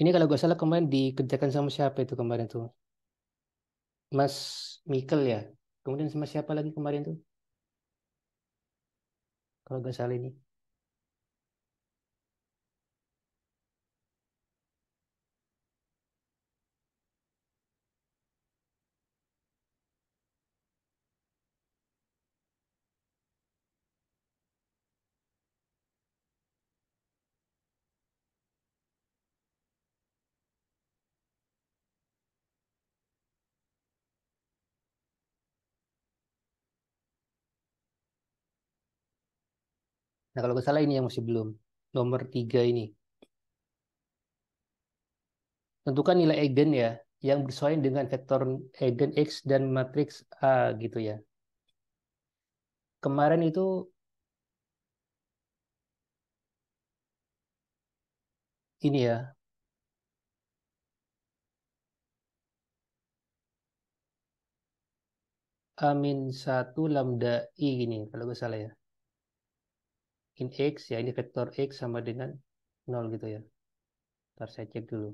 Ini kalau gue salah kemarin dikerjakan sama siapa itu kemarin tuh? Mas Mikel ya. Kemudian sama siapa lagi kemarin tuh? Kalau gak salah ini. Nah, kalau nggak salah ini yang masih belum. Nomor tiga ini. Tentukan nilai eigen ya, yang bersesuaian dengan vektor eigen X dan matriks A gitu ya. Kemarin itu ini ya, Amin 1 lambda I gini kalau gue salah ya in X ya ini vektor X sama dengan 0 gitu ya ntar saya cek dulu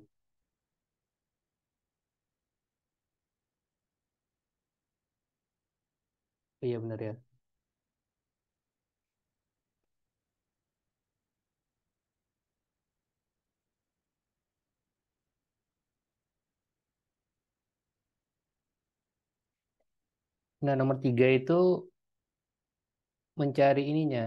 iya benar ya Nah, nomor tiga itu mencari ininya,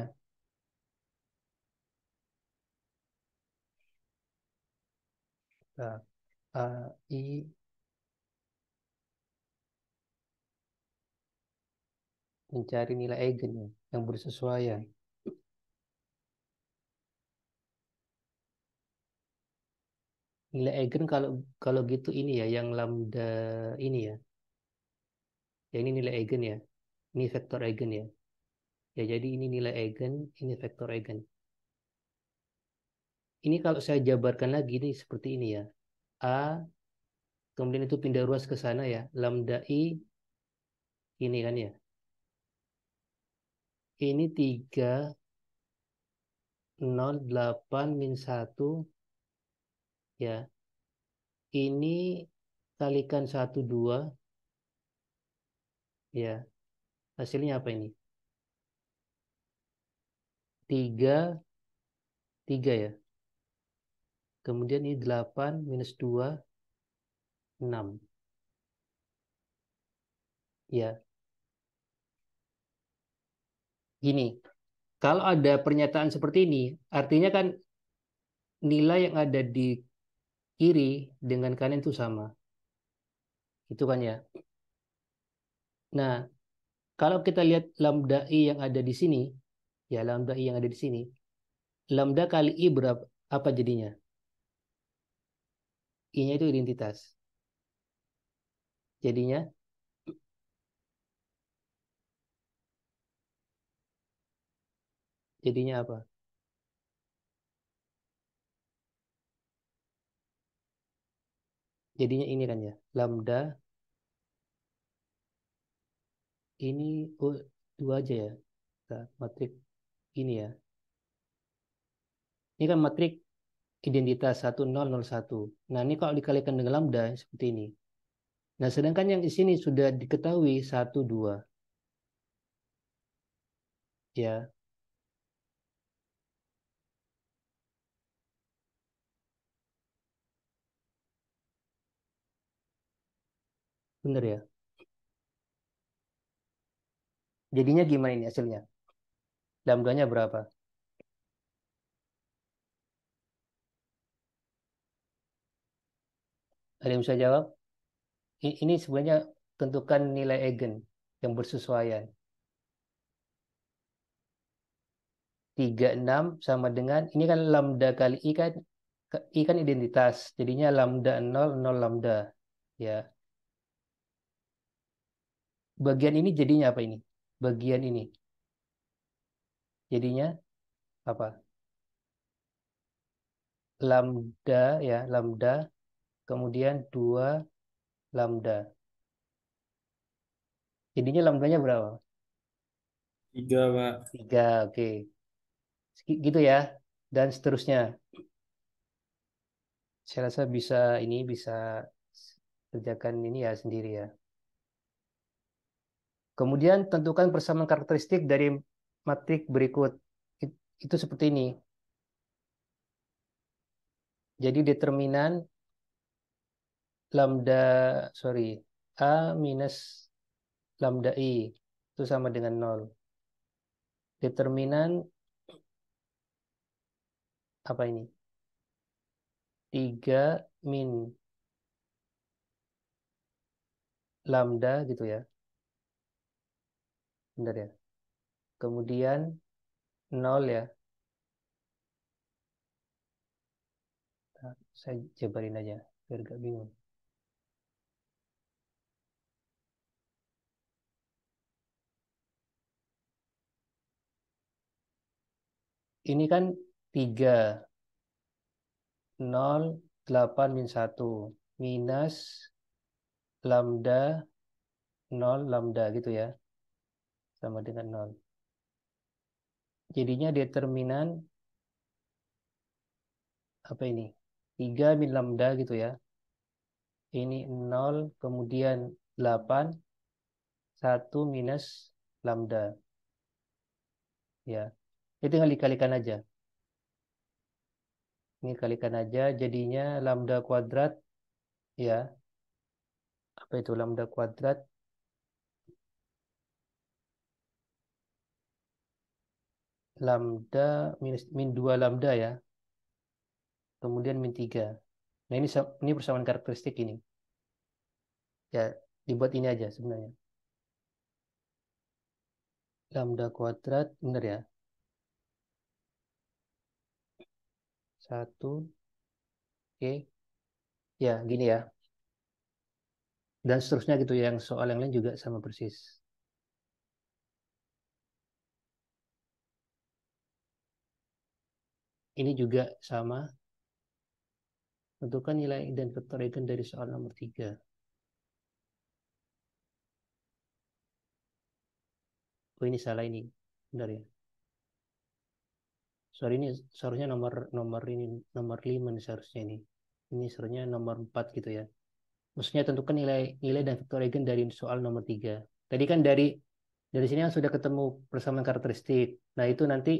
uh, i mencari nilai eigen ya, yang bersesuaian. Nilai eigen kalau kalau gitu ini ya yang lambda ini ya. Ya ini nilai eigen ya. Ini vektor eigen ya. Ya jadi ini nilai eigen, ini vektor eigen ini kalau saya jabarkan lagi ini seperti ini ya. A kemudian itu pindah ruas ke sana ya. Lambda I ini kan ya. Ini 3 0 8 min 1 ya. Ini kalikan 1 2 ya. Hasilnya apa ini? 3 3 ya. Kemudian ini 8 minus 2, 6. Ya. Gini, kalau ada pernyataan seperti ini, artinya kan nilai yang ada di kiri dengan kanan itu sama. Itu kan ya. Nah, kalau kita lihat lambda i yang ada di sini, ya lambda i yang ada di sini, lambda kali i berapa apa jadinya? I-nya itu identitas. Jadinya jadinya apa? Jadinya ini kan ya, lambda ini oh, dua aja ya, matrik ini ya. Ini kan matrik identitas 1001. Nah, ini kalau dikalikan dengan lambda seperti ini. Nah, sedangkan yang di sini sudah diketahui 12. Ya. Benar ya? Jadinya gimana ini hasilnya? Lambdanya berapa? Ada yang bisa jawab? Ini sebenarnya tentukan nilai eigen yang bersesuaian. 36 sama dengan, ini kan lambda kali i kan, i kan identitas, jadinya lambda 0, 0 lambda. ya Bagian ini jadinya apa ini? Bagian ini. Jadinya apa? Lambda ya, lambda kemudian 2 lambda. Jadinya lambdanya berapa? 3, Pak. 3, oke. Okay. Gitu ya. Dan seterusnya. Saya rasa bisa ini bisa kerjakan ini ya sendiri ya. Kemudian tentukan persamaan karakteristik dari matrik berikut. Itu seperti ini. Jadi determinan lambda sorry a minus lambda i itu sama dengan nol. Determinan apa ini? tiga min lambda gitu ya. benar ya. Kemudian nol ya. Nah, saya jabarin aja biar gak bingung. ini kan 3. 0, 8 min 1. Minus lambda 0 lambda gitu ya. Sama dengan 0. Jadinya determinan apa ini? 3 min lambda gitu ya. Ini 0 kemudian 8 1 minus lambda. Ya. Jadi tinggal dikalikan aja. Ini kalikan aja jadinya lambda kuadrat ya. Apa itu lambda kuadrat? Lambda minus min 2 lambda ya. Kemudian min 3. Nah ini ini persamaan karakteristik ini. Ya, dibuat ini aja sebenarnya. Lambda kuadrat benar ya. Satu. Oke. Ya, gini ya. Dan seterusnya gitu yang soal yang lain juga sama persis. Ini juga sama. Tentukan nilai dan vektor eigen dari soal nomor tiga. Oh ini salah ini. Benar ya sorry ini seharusnya nomor nomor ini nomor lima nih seharusnya ini ini seharusnya nomor empat gitu ya maksudnya tentukan nilai nilai dan vektor eigen dari soal nomor tiga tadi kan dari dari sini yang sudah ketemu persamaan karakteristik nah itu nanti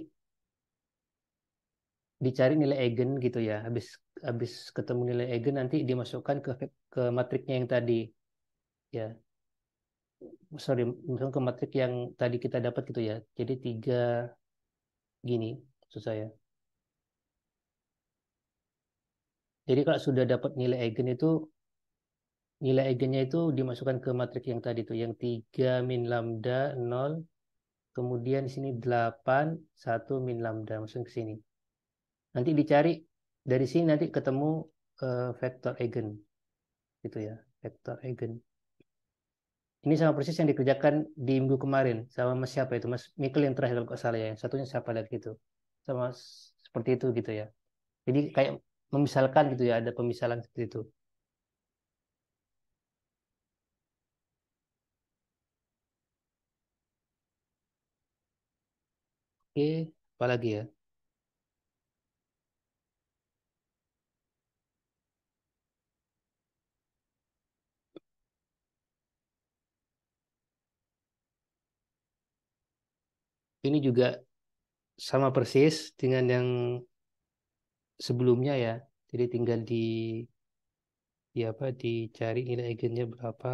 dicari nilai eigen gitu ya habis habis ketemu nilai eigen nanti dimasukkan ke ke matriknya yang tadi ya sorry misalnya ke matrik yang tadi kita dapat gitu ya jadi tiga gini maksud saya. Jadi kalau sudah dapat nilai eigen itu nilai eigennya itu dimasukkan ke matriks yang tadi itu yang 3 min lambda 0 kemudian di sini 8 1 min lambda masuk ke sini. Nanti dicari dari sini nanti ketemu uh, vektor eigen. Gitu ya, vektor eigen. Ini sama persis yang dikerjakan di minggu kemarin sama Mas siapa itu? Mas Mikkel yang terakhir kalau salah ya. satunya siapa lagi itu? sama seperti itu gitu ya jadi iya. kayak memisalkan gitu ya ada pemisalan seperti itu oke apa lagi ya ini juga sama persis dengan yang sebelumnya ya. Jadi tinggal di di apa dicari nilai eigennya berapa.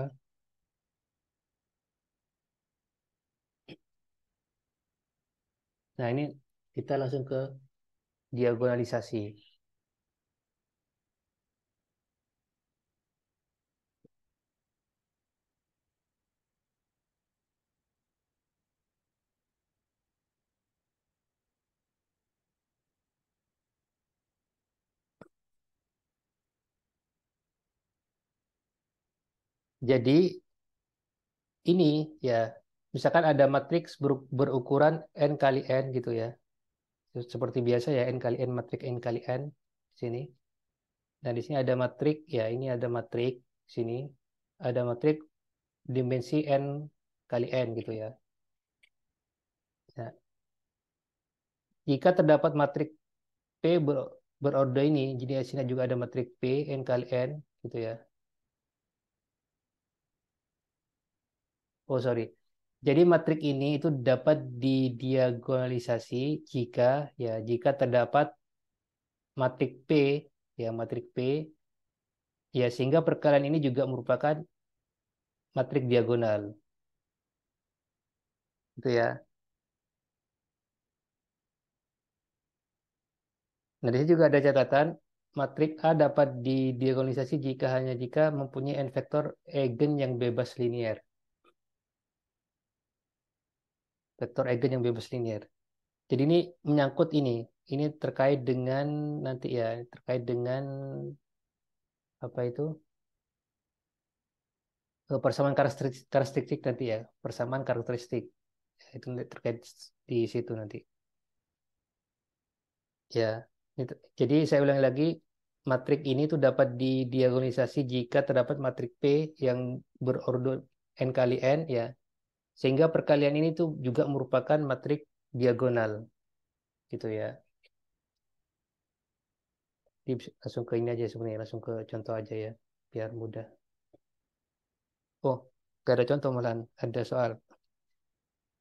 Nah, ini kita langsung ke diagonalisasi. Jadi ini ya, misalkan ada matriks berukuran n kali n gitu ya. Seperti biasa ya n kali n matriks n kali n di sini. Dan di sini ada matriks ya, ini ada matrik sini ada matriks dimensi n kali n gitu ya. Nah, jika terdapat matriks P ber, berorder ini, jadi di sini juga ada matriks P n kali n gitu ya. Oh sorry. Jadi matrik ini itu dapat didiagonalisasi jika ya jika terdapat matrik P ya matrik P ya sehingga perkalian ini juga merupakan matrik diagonal. Itu ya. Nah, di juga ada catatan matrik A dapat didiagonalisasi jika hanya jika mempunyai n vektor eigen yang bebas linier. vektor eigen yang bebas linier. Jadi ini menyangkut ini, ini terkait dengan nanti ya, terkait dengan apa itu? Eh, persamaan karakteristik, nanti ya, persamaan karakteristik. Itu terkait di situ nanti. Ya, jadi saya ulangi lagi, matrik ini tuh dapat didiagonalisasi jika terdapat matrik P yang berordo n kali n ya sehingga perkalian ini tuh juga merupakan matriks diagonal. Gitu ya. Langsung ke ini aja sebenarnya, langsung ke contoh aja ya, biar mudah. Oh, gak ada contoh malahan, ada soal.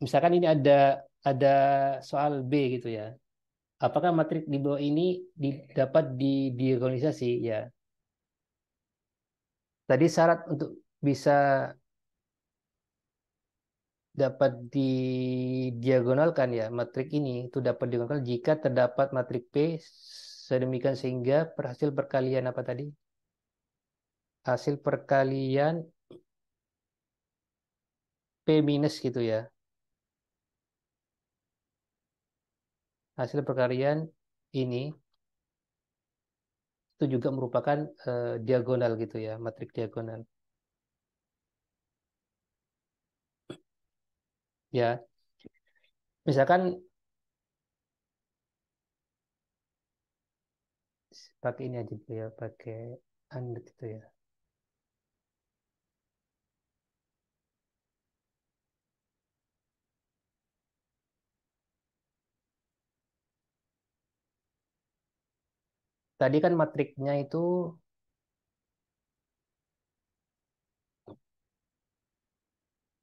Misalkan ini ada ada soal B gitu ya. Apakah matriks di bawah ini dapat didiagonalisasi? Ya, tadi syarat untuk bisa dapat didiagonalkan ya matrik ini itu dapat didiagonalkan jika terdapat matrik P sedemikian sehingga hasil perkalian apa tadi? Hasil perkalian P minus gitu ya. Hasil perkalian ini itu juga merupakan uh, diagonal gitu ya, matrik diagonal. ya misalkan pakai ini aja dulu gitu ya pakai android itu ya tadi kan matriknya itu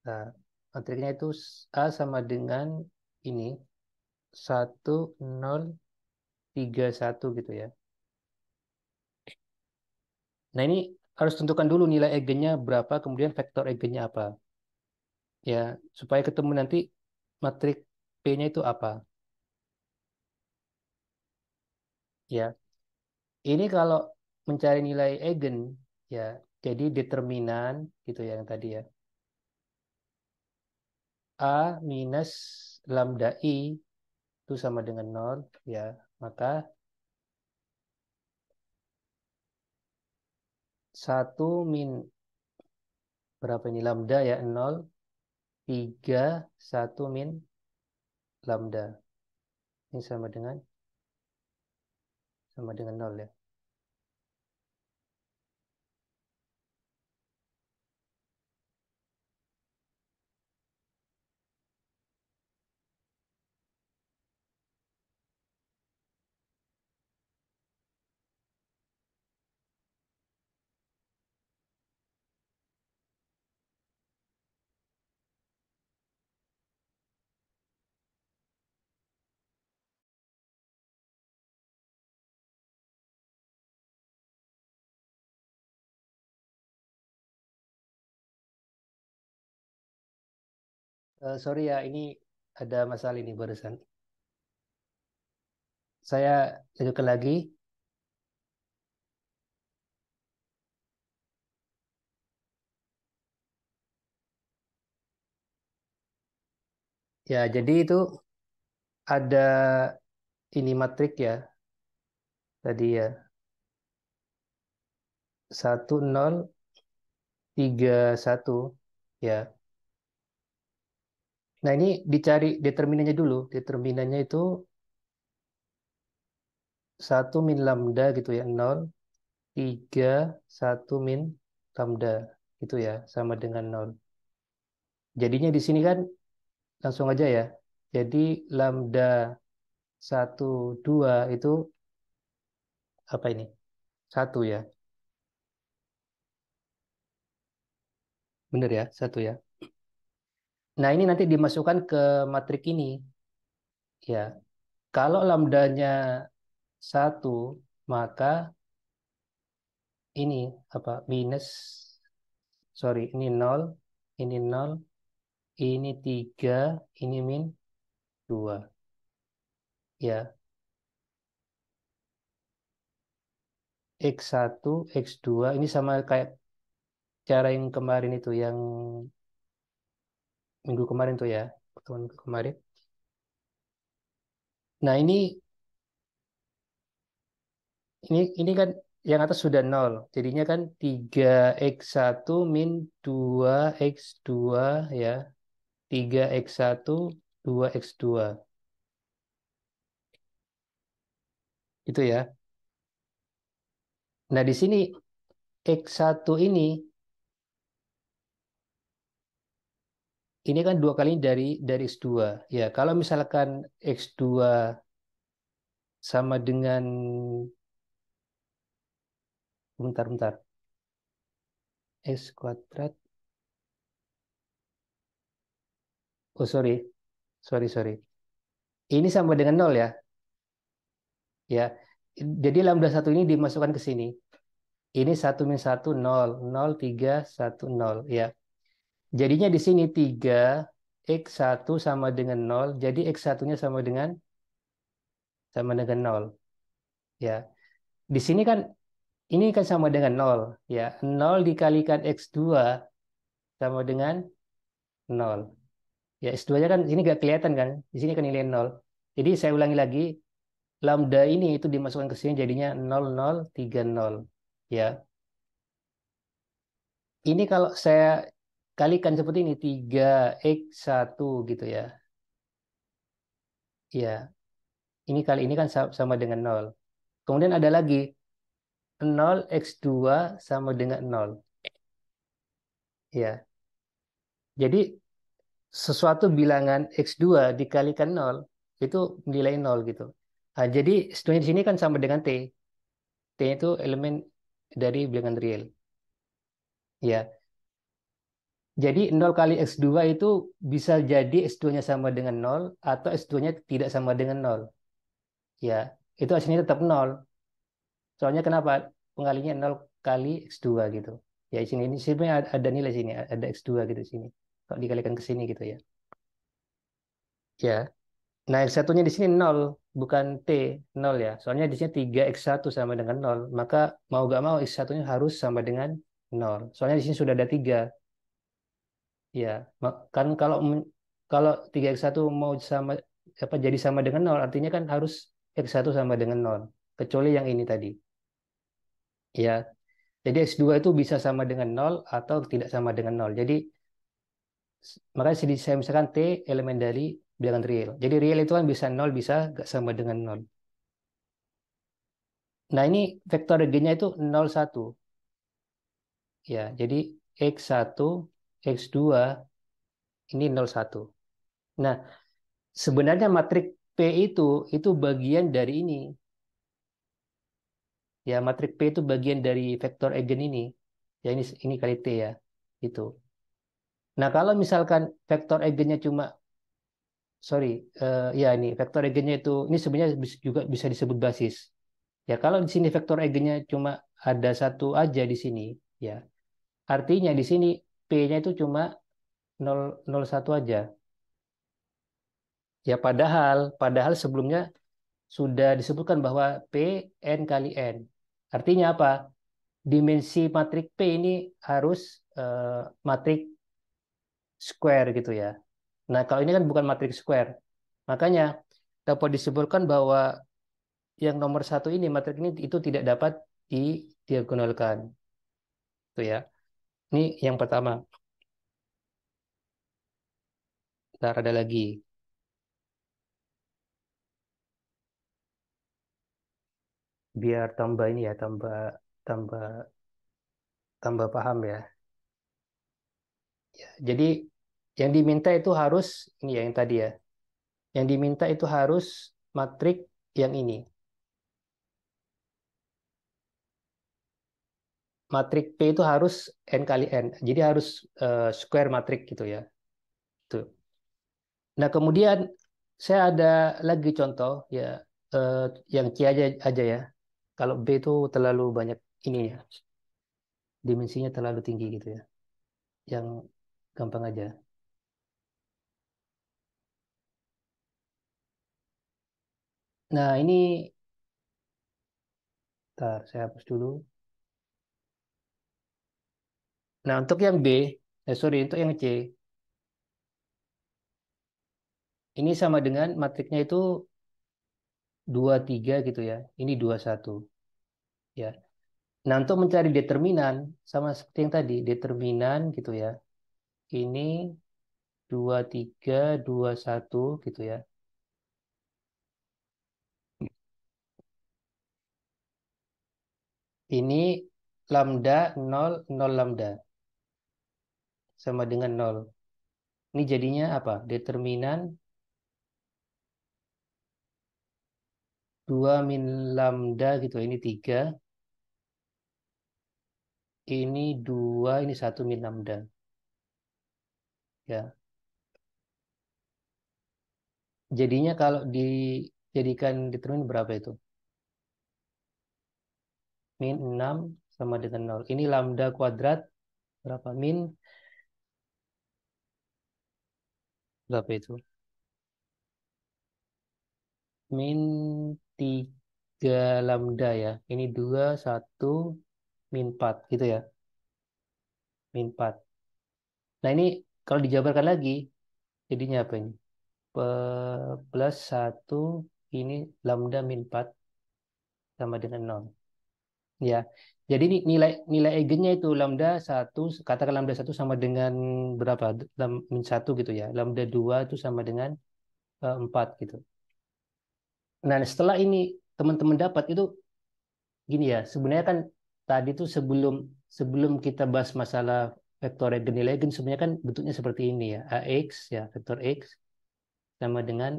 nah, matriknya itu A sama dengan ini 1 0 3 1 gitu ya. Nah ini harus tentukan dulu nilai egennya berapa, kemudian vektor egennya apa. Ya, supaya ketemu nanti matrik P-nya itu apa. Ya. Ini kalau mencari nilai eigen ya, jadi determinan gitu ya yang tadi ya A minus lambda I itu sama dengan 0, ya. Maka 1 min berapa ini lambda ya 0 3 1 min lambda ini sama dengan sama dengan 0 ya Eh, sorry ya, ini ada masalah ini barusan. Saya lanjutkan lagi. Ya, jadi itu ada ini matrik ya. Tadi ya. satu tiga satu ya. Nah, ini dicari determinannya dulu. Determinannya itu 1 min lambda gitu ya, 0. 3, 1 min lambda gitu ya, sama dengan 0. Jadinya di sini kan langsung aja ya. Jadi lambda 1, 2 itu apa ini? 1 ya. Bener ya, 1 ya. Nah, ini nanti dimasukkan ke matrik ini. Ya. Kalau lambdanya 1, maka ini apa? minus sorry, ini 0, ini 0, ini 3, ini min 2. Ya. X1, X2, ini sama kayak cara yang kemarin itu, yang minggu kemarin tuh ya pertemuan minggu kemarin nah ini ini ini kan yang atas sudah nol jadinya kan 3x1 min 2x2 ya 3x1 2x2 itu ya nah di sini x1 ini ini kan dua kali dari dari X2. Ya, kalau misalkan X2 sama dengan bentar bentar. S kuadrat Oh, sorry. Sorry, sorry. Ini sama dengan nol ya. Ya. Jadi lambda satu ini dimasukkan ke sini. Ini 1 min 1, 0. 0, 3, 1, 0. Ya. Jadinya di sini 3, X1 sama dengan 0. Jadi X1-nya sama dengan sama dengan 0. Ya. Di sini kan ini kan sama dengan 0. Ya. 0 dikalikan X2 sama dengan 0. Ya, x 2 nya kan ini nggak kelihatan kan? Di sini kan nilai 0. Jadi saya ulangi lagi, lambda ini itu dimasukkan ke sini jadinya 0030. Ya. Ini kalau saya kalikan seperti ini 3x1 gitu ya. Ya. Ini kali ini kan sama dengan 0. Kemudian ada lagi 0x2 sama dengan 0. Ya. Jadi sesuatu bilangan x2 dikalikan 0 itu nilai 0 gitu. Nah, jadi sebenarnya di sini kan sama dengan t. T itu elemen dari bilangan real. Ya. Jadi 0 kali X2 itu bisa jadi X2-nya sama dengan 0 atau X2-nya tidak sama dengan 0. Ya, itu hasilnya tetap 0. Soalnya kenapa? Pengalinya 0 kali X2 gitu. Ya, di sini ini sebenarnya ada nilai sini, ada X2 gitu sini. Kalau dikalikan ke sini gitu ya. Ya. Nah, x satunya di sini 0, bukan T, 0 ya. Soalnya di sini 3X1 sama dengan 0. Maka mau gak mau X1-nya harus sama dengan 0. Soalnya di sini sudah ada 3 Ya, kan kalau kalau 3x1 mau sama apa jadi sama dengan 0 artinya kan harus x1 sama dengan 0 kecuali yang ini tadi. Ya. Jadi x2 itu bisa sama dengan 0 atau tidak sama dengan 0. Jadi makanya saya misalkan t elemen dari bilangan real. Jadi real itu kan bisa 0 bisa gak sama dengan 0. Nah, ini vektor g-nya itu 0 1. Ya, jadi x1 X2 ini 01. Nah, sebenarnya matrik P itu itu bagian dari ini. Ya, matrik P itu bagian dari vektor eigen ini. Ya ini ini kali T ya. Itu. Nah, kalau misalkan vektor eigennya cuma sorry, uh, ya ini vektor eigennya itu ini sebenarnya juga bisa disebut basis. Ya kalau di sini vektor eigennya cuma ada satu aja di sini, ya artinya di sini P-nya itu cuma nol satu aja. Ya padahal, padahal sebelumnya sudah disebutkan bahwa P N kali N. Artinya apa? Dimensi matrik P ini harus uh, matrik square gitu ya. Nah kalau ini kan bukan matrik square. Makanya dapat disebutkan bahwa yang nomor satu ini matrik ini itu tidak dapat didiagonalkan. tuh ya. Ini yang pertama. Kita ada lagi. Biar tambah ini ya, tambah tambah tambah paham ya. ya jadi yang diminta itu harus ini ya yang tadi ya. Yang diminta itu harus matrik yang ini. matrik P itu harus N kali N. Jadi harus eh, square matrik gitu ya. Tuh. Nah, kemudian saya ada lagi contoh ya eh, yang C aja aja ya. Kalau B itu terlalu banyak ini ya. Dimensinya terlalu tinggi gitu ya. Yang gampang aja. Nah, ini Bentar, saya hapus dulu. Nah, untuk yang B, eh, sorry, untuk yang C, ini sama dengan matriksnya itu 2, 3 gitu ya. Ini 2, 1. Ya. Nah, untuk mencari determinan, sama seperti yang tadi, determinan gitu ya. Ini 2, 3, 2, 1 gitu ya. Ini lambda 0, 0 lambda sama dengan 0. Ini jadinya apa? Determinan 2 min lambda gitu. Ini 3. Ini 2, ini 1 min lambda. Ya. Jadinya kalau dijadikan determinan berapa itu? Min 6 sama dengan 0. Ini lambda kuadrat berapa? Min berapa itu? Min 3 lambda ya. Ini 2, 1, min 4 gitu ya. Min 4. Nah ini kalau dijabarkan lagi, jadinya apa ini? Pe plus 1, ini lambda min 4 sama dengan 0. Ya, jadi nilai nilai eigennya itu lambda satu katakan lambda satu sama dengan berapa? min satu gitu ya. Lambda dua itu sama dengan eh, empat gitu. Nah, setelah ini teman-teman dapat itu gini ya, sebenarnya kan tadi itu sebelum sebelum kita bahas masalah vektor eigen nilai eigen sebenarnya kan bentuknya seperti ini ya. AX ya, vektor X sama dengan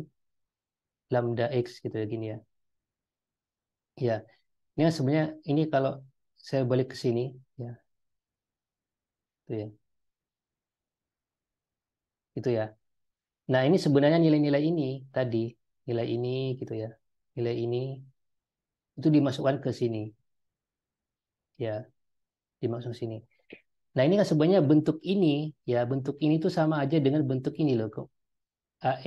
lambda X gitu ya gini ya. Ya. Ini kan sebenarnya ini kalau saya balik ke sini ya itu ya itu ya nah ini sebenarnya nilai-nilai ini tadi nilai ini gitu ya nilai ini itu dimasukkan ke sini ya ke sini nah ini kan sebenarnya bentuk ini ya bentuk ini tuh sama aja dengan bentuk ini loh kok ax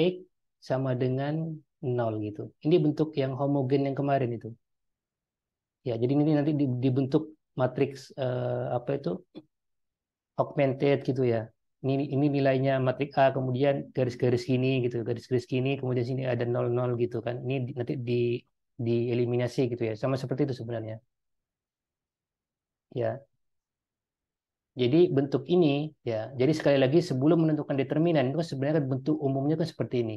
sama dengan nol gitu ini bentuk yang homogen yang kemarin itu Ya, jadi ini nanti dibentuk matriks eh, apa itu augmented gitu ya. Ini ini nilainya matriks A kemudian garis-garis gini gitu, garis-garis gini kemudian sini ada 00 gitu kan. Ini nanti di dieliminasi gitu ya. Sama seperti itu sebenarnya. Ya. Jadi bentuk ini ya. Jadi sekali lagi sebelum menentukan determinan itu kan sebenarnya kan bentuk umumnya kan seperti ini.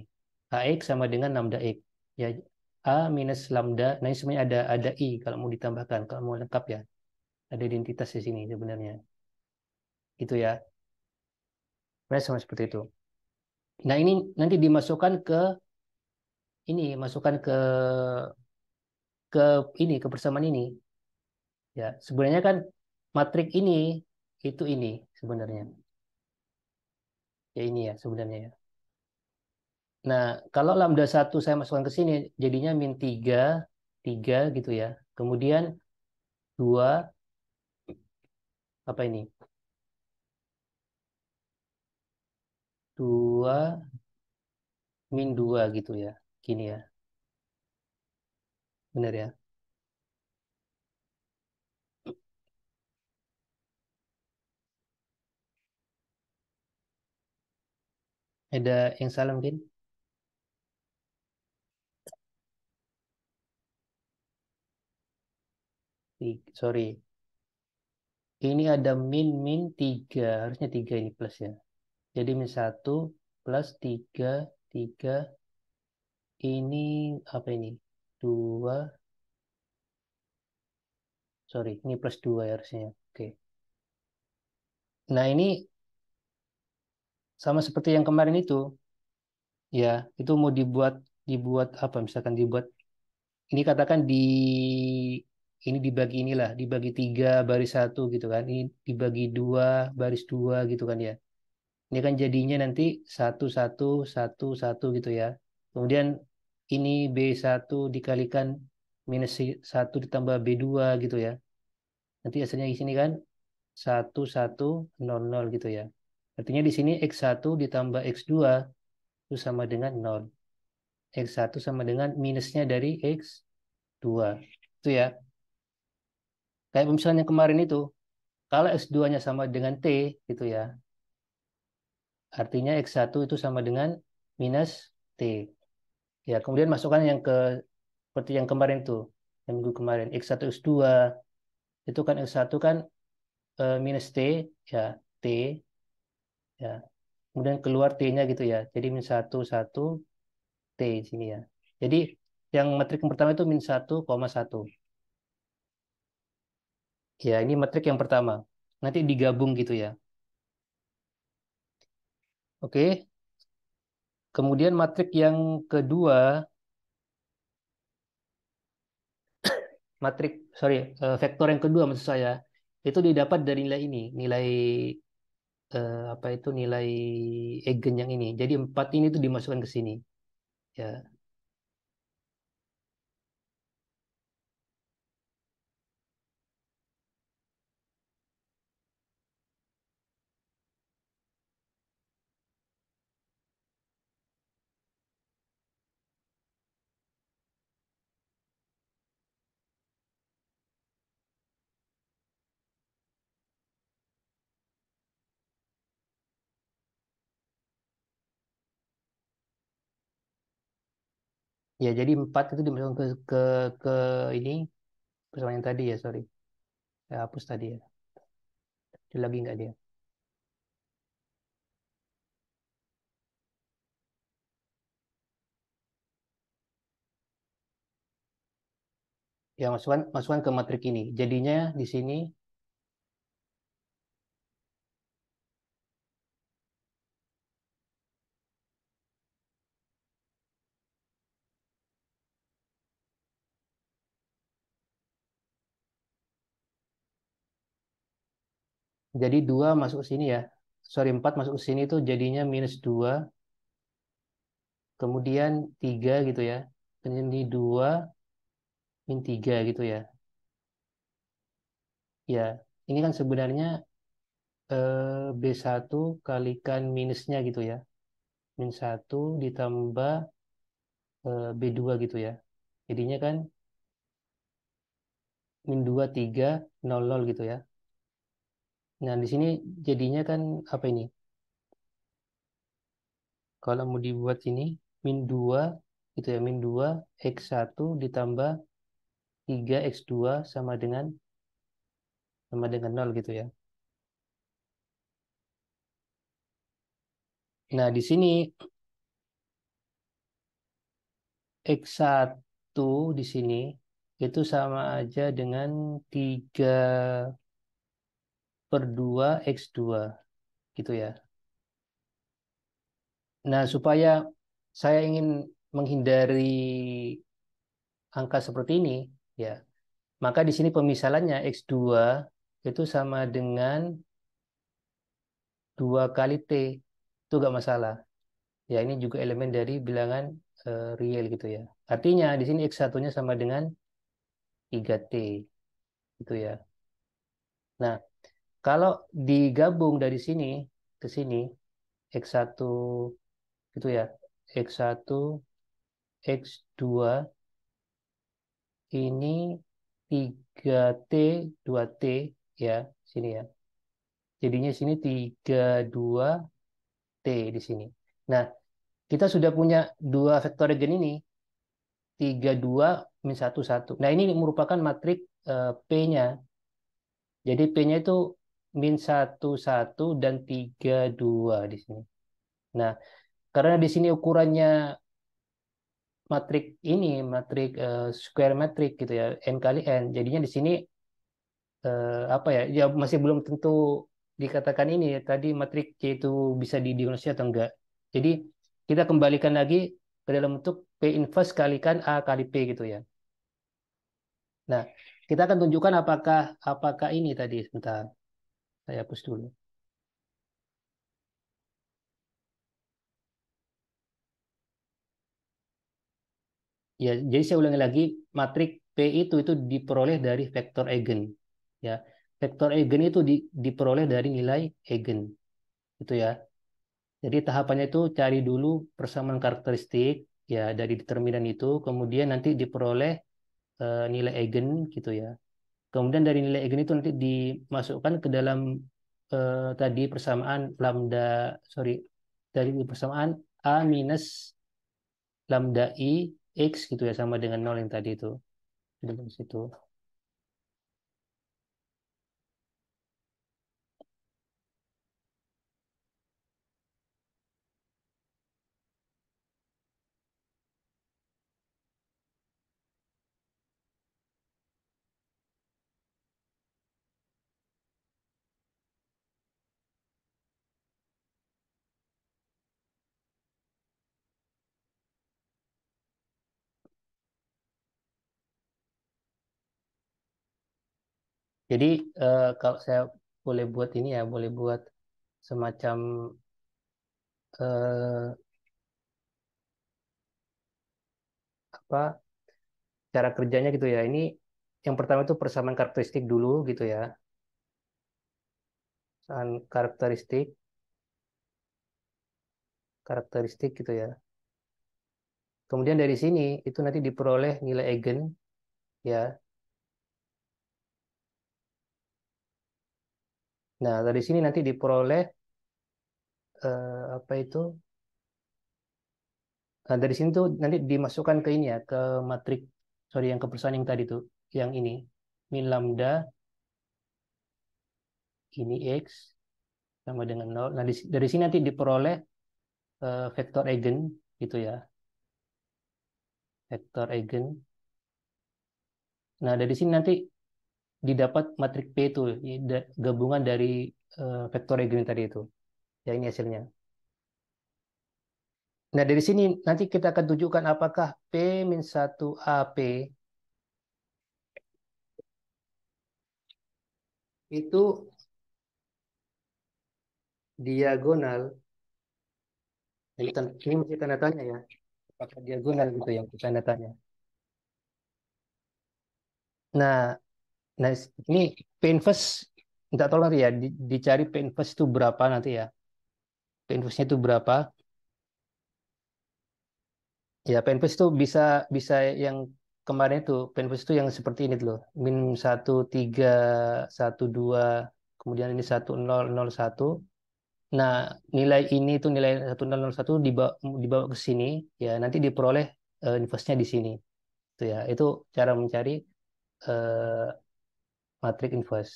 AX sama dengan lambda X. Ya, A minus lambda. Nah, ini sebenarnya ada ada I kalau mau ditambahkan, kalau mau lengkap ya. Ada identitas di sini sebenarnya. itu ya. Sebenarnya sama seperti itu. Nah, ini nanti dimasukkan ke ini, masukkan ke ke ini ke persamaan ini. Ya, sebenarnya kan matrik ini itu ini sebenarnya. Ya ini ya sebenarnya ya. Nah, kalau lambda 1 saya masukkan ke sini, jadinya min 3, 3 gitu ya. Kemudian 2, apa ini? 2, min 2 gitu ya. Gini ya. Benar ya? Ada yang salah mungkin? 3, sorry ini ada min min 3 harusnya 3 ini plus ya jadi min 1 plus 3 3 ini apa ini 2 sorry ini plus 2 ya harusnya oke nah ini sama seperti yang kemarin itu ya itu mau dibuat dibuat apa misalkan dibuat ini katakan di ini dibagi inilah dibagi tiga baris satu gitu kan ini dibagi dua baris dua gitu kan ya ini kan jadinya nanti satu satu satu satu gitu ya kemudian ini B1 dikalikan minus 1 ditambah B2 gitu ya nanti hasilnya di sini kan 1 1 0 0 gitu ya artinya di sini X1 ditambah X2 itu sama dengan 0 X1 sama dengan minusnya dari X2 itu ya Kayak misalnya yang kemarin itu, kalau X2-nya sama dengan T, gitu ya, artinya X1 itu sama dengan minus T. Ya, kemudian masukkan yang ke seperti yang kemarin itu, yang minggu kemarin, X1, X2, itu kan X1 kan e, minus T, ya, T, ya. Kemudian keluar T-nya gitu ya, jadi minus 1, 1, T di sini ya. Jadi yang matrik yang pertama itu minus min 1. Ya, ini metrik yang pertama. Nanti digabung gitu ya. Oke. Kemudian matrik yang kedua, matrik, sorry, eh, vektor yang kedua maksud saya, itu didapat dari nilai ini, nilai eh, apa itu nilai eigen yang ini. Jadi empat ini itu dimasukkan ke sini. Ya, Ya, jadi empat itu dimasukkan ke ke, ke ini persamaan yang tadi ya, sorry. Saya hapus tadi ya. Itu lagi nggak dia? Ya, masukkan masukkan ke matrik ini. Jadinya di sini Jadi 2 masuk sini ya. Sorry, 4 masuk sini itu jadinya minus 2. Kemudian 3 gitu ya. Ini 2, min 3 gitu ya. Ya, ini kan sebenarnya eh, B1 kalikan minusnya gitu ya. Min 1 ditambah eh, B2 gitu ya. Jadinya kan min 2, 3, 0, 0 gitu ya. Nah, di sini jadinya kan apa ini? Kalau mau dibuat ini, min 2, itu ya, min 2, X1 ditambah 3X2 sama dengan sama dengan 0 gitu ya. Nah, di sini X1 di sini itu sama aja dengan 3 per 2 X2. Gitu ya. Nah, supaya saya ingin menghindari angka seperti ini, ya. Maka di sini pemisalannya X2 itu sama dengan 2 kali T. Itu nggak masalah. Ya, ini juga elemen dari bilangan eh, real gitu ya. Artinya di sini X1-nya sama dengan 3T. Gitu ya. Nah, kalau digabung dari sini ke sini, X1 gitu ya, X1, X2, ini 3T, 2T ya, sini ya. Jadinya sini 32T di sini. Nah, kita sudah punya dua vektor regen ini, 32 min 11. Nah, ini merupakan matrik eh, P-nya. Jadi P-nya itu min 1, 1, dan 3, 2 di sini. Nah, karena di sini ukurannya matrik ini, matrik uh, square matrik gitu ya, n kali n. Jadinya di sini uh, apa ya? Ya masih belum tentu dikatakan ini ya, tadi matrik C itu bisa didiagnosis atau enggak. Jadi kita kembalikan lagi ke dalam bentuk P inverse kalikan A kali P gitu ya. Nah, kita akan tunjukkan apakah apakah ini tadi sebentar. Saya hapus dulu. Ya, jadi saya ulangi lagi, matriks P itu itu diperoleh dari vektor eigen. Ya, vektor eigen itu di, diperoleh dari nilai eigen. Itu ya. Jadi tahapannya itu cari dulu persamaan karakteristik ya dari determinan itu, kemudian nanti diperoleh uh, nilai eigen gitu ya. Kemudian dari nilai eigen itu nanti dimasukkan ke dalam eh, tadi persamaan lambda sorry dari persamaan a minus lambda i x gitu ya sama dengan nol yang tadi itu di situ. Jadi uh, kalau saya boleh buat ini ya, boleh buat semacam uh, apa cara kerjanya gitu ya. Ini yang pertama itu persamaan karakteristik dulu gitu ya. Persamaan karakteristik karakteristik gitu ya. Kemudian dari sini itu nanti diperoleh nilai eigen ya Nah, dari sini nanti diperoleh eh, apa itu? Nah, dari sini tuh nanti dimasukkan ke ini ya, ke matriks sorry yang ke yang tadi tuh, yang ini min lambda ini x sama dengan nol. Nah, dari sini nanti diperoleh eh, vektor eigen gitu ya. Vektor eigen. Nah, dari sini nanti didapat matrik P itu gabungan dari uh, vektor eigen tadi itu. Ya ini hasilnya. Nah dari sini nanti kita akan tunjukkan apakah P min 1 AP itu diagonal ini, ini masih tanda tanya ya apakah diagonal gitu yang tanda tanya nah Nah, ini first, minta tolong ya di, dicari first itu berapa nanti ya. Canvasnya itu berapa? Ya, first itu bisa bisa yang kemarin itu first itu yang seperti ini loh. Min dua kemudian ini satu Nah, nilai ini itu nilai 1 dibawa, dibawa ke sini, ya nanti diperoleh uh, eh, inverse-nya di sini. Itu ya, itu cara mencari uh, matrix inverse.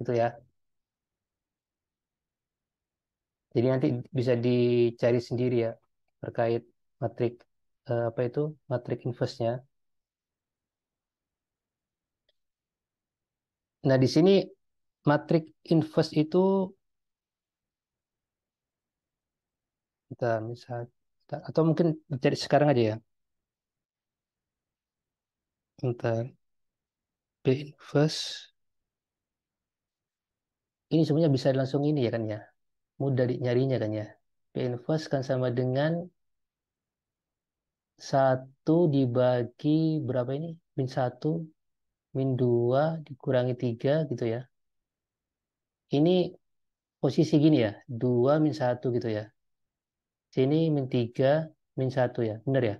Itu ya. Jadi nanti bisa dicari sendiri ya terkait matrix eh, apa itu matrix inverse-nya. Nah, di sini matrix inverse itu kita misal atau mungkin cari sekarang aja ya. Bentar. B inverse. Ini sebenarnya bisa langsung ini ya kan ya. Mudah nyarinya kan ya. B inverse kan sama dengan 1 dibagi berapa ini? Min 1, min 2, dikurangi 3 gitu ya. Ini posisi gini ya. 2 min 1 gitu ya. Sini min 3, min 1 ya. Benar ya?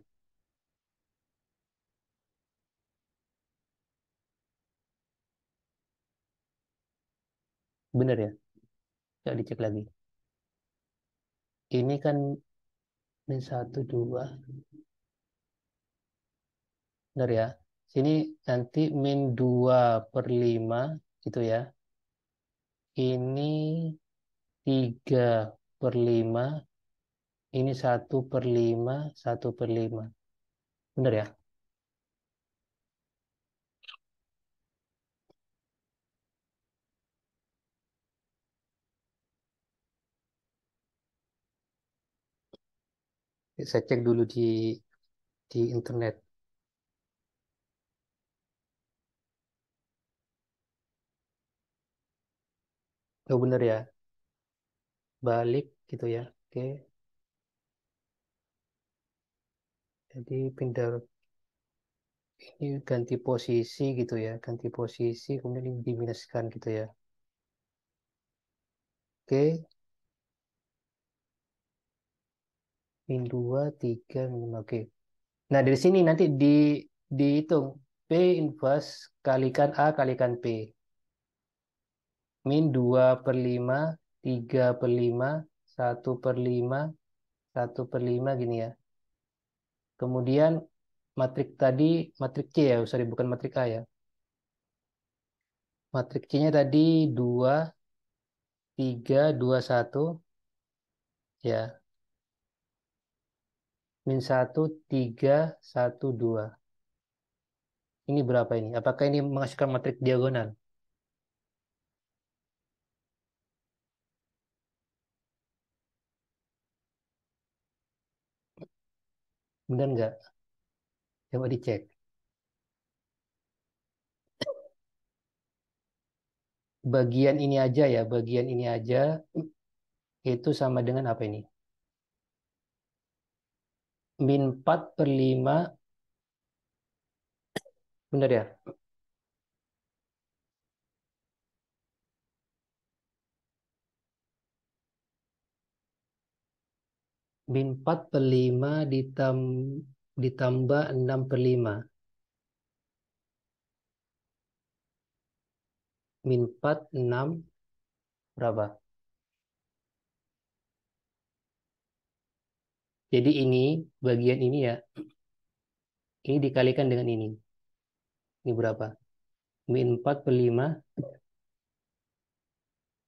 Bener ya? Coba dicek lagi. Ini kan min 1, 2. Bener ya? Sini nanti min 2 per 5 gitu ya. Ini 3 per 5. Ini 1 per 5, 1 per 5. Bener ya? saya cek dulu di di internet. Oh benar ya. Balik gitu ya. Oke. Jadi pindah ini ganti posisi gitu ya. Ganti posisi kemudian diminuskan gitu ya. Oke. Min 2, 3, min oke. Okay. Nah, dari sini nanti di dihitung. P inverse kalikan A kalikan P. Min 2 per 5, 3 per 5, 1 per 5, 1 per 5 gini ya. Kemudian matrik tadi, matrik C ya, sorry bukan matrik A ya. Matrik C-nya tadi 2, 3, 2, 1. Ya, min 1, 3, 1, 2. Ini berapa ini? Apakah ini menghasilkan matriks diagonal? Benar enggak? Coba dicek. Bagian ini aja ya, bagian ini aja itu sama dengan apa ini? min 4 per 5. Bentar ya? Min 4 per 5 ditam, ditambah 6 per 5. Min 4, 6, berapa? Jadi ini, bagian ini ya, ini dikalikan dengan ini. Ini berapa? Min 4 per 5.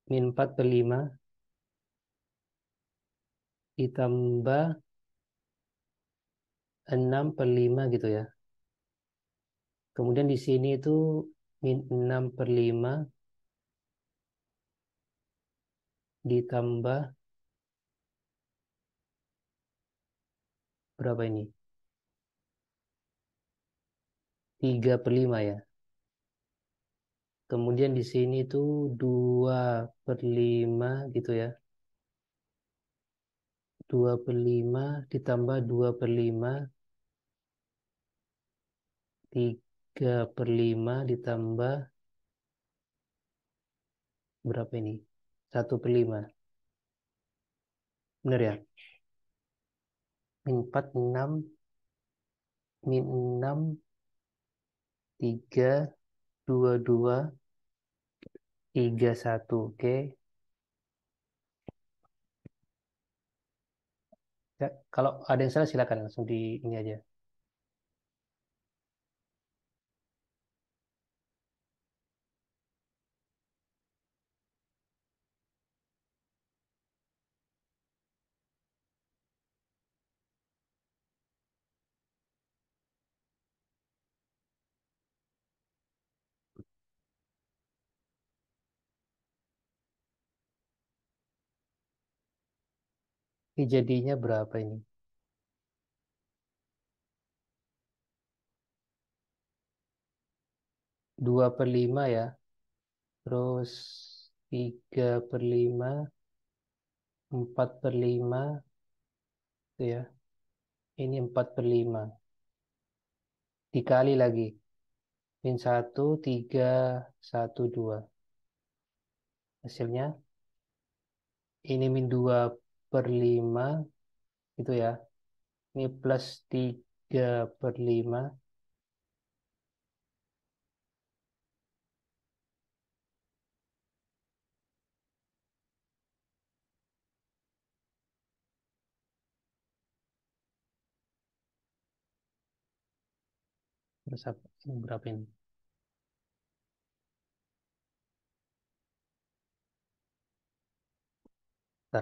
Min 4 per 5. Ditambah 6 per 5 gitu ya. Kemudian di sini itu min 6 per 5 ditambah berapa ini? 3 per 5 ya. Kemudian di sini itu 2 per 5 gitu ya. 2 per 5 ditambah 2 per 5. 3 per 5 ditambah berapa ini? 1 per 5. Benar ya? min 4 6 min 6 3 2 2 3 1 oke okay. ya, kalau ada yang salah silakan langsung di ini aja Ini jadinya berapa ini? Dua per lima ya. Terus tiga per lima. Empat per lima. Itu ya. Ini empat per lima. Dikali lagi. Min satu, tiga, satu, dua. Hasilnya. Ini min dua per 5 gitu ya. Ini plus 3 per 5. berapa ini?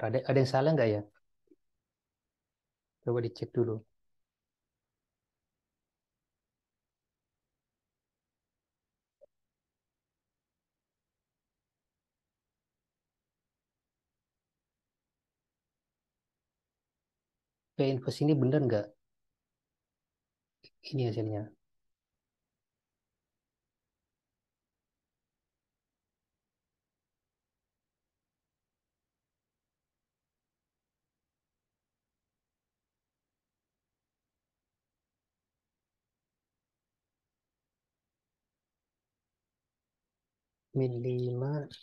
Bentar, ada, ada yang salah nggak ya? Coba dicek dulu. Oke, info ini benar nggak? Ini hasilnya. มิลลิเมตร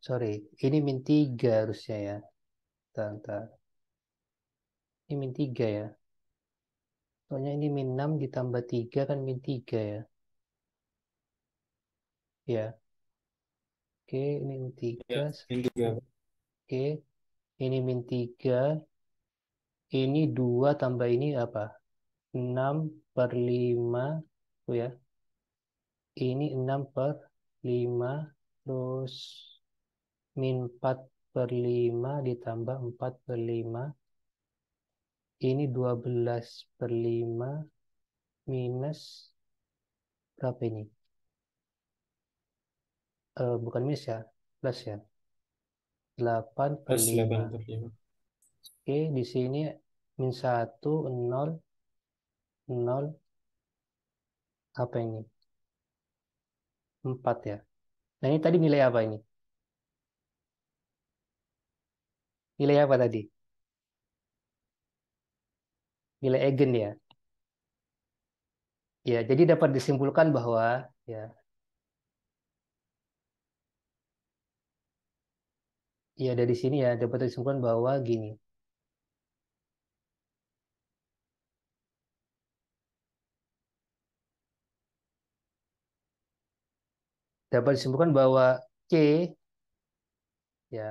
sorry ini min 3 harusnya ya tante ini min 3 ya soalnya ini min 6 ditambah 3 kan min 3 ya ya oke ini min 3 ya, min 3 oke ini min 3 ini 2 tambah ini apa 6 per 5 oh ya ini 6 per 5 terus min 4 per 5 ditambah 4 per 5. Ini 12 per 5 minus berapa ini? Uh, bukan minus ya, plus ya. 8 per plus 5. 8 per 5. Oke, di sini min 1, 0, 0. Apa ini? 4 ya. Nah ini tadi nilai apa ini? Nilai apa tadi? Nilai eigen ya. Ya, jadi dapat disimpulkan bahwa ya Ya, dari sini ya dapat disimpulkan bahwa gini. dapat disimpulkan bahwa C ya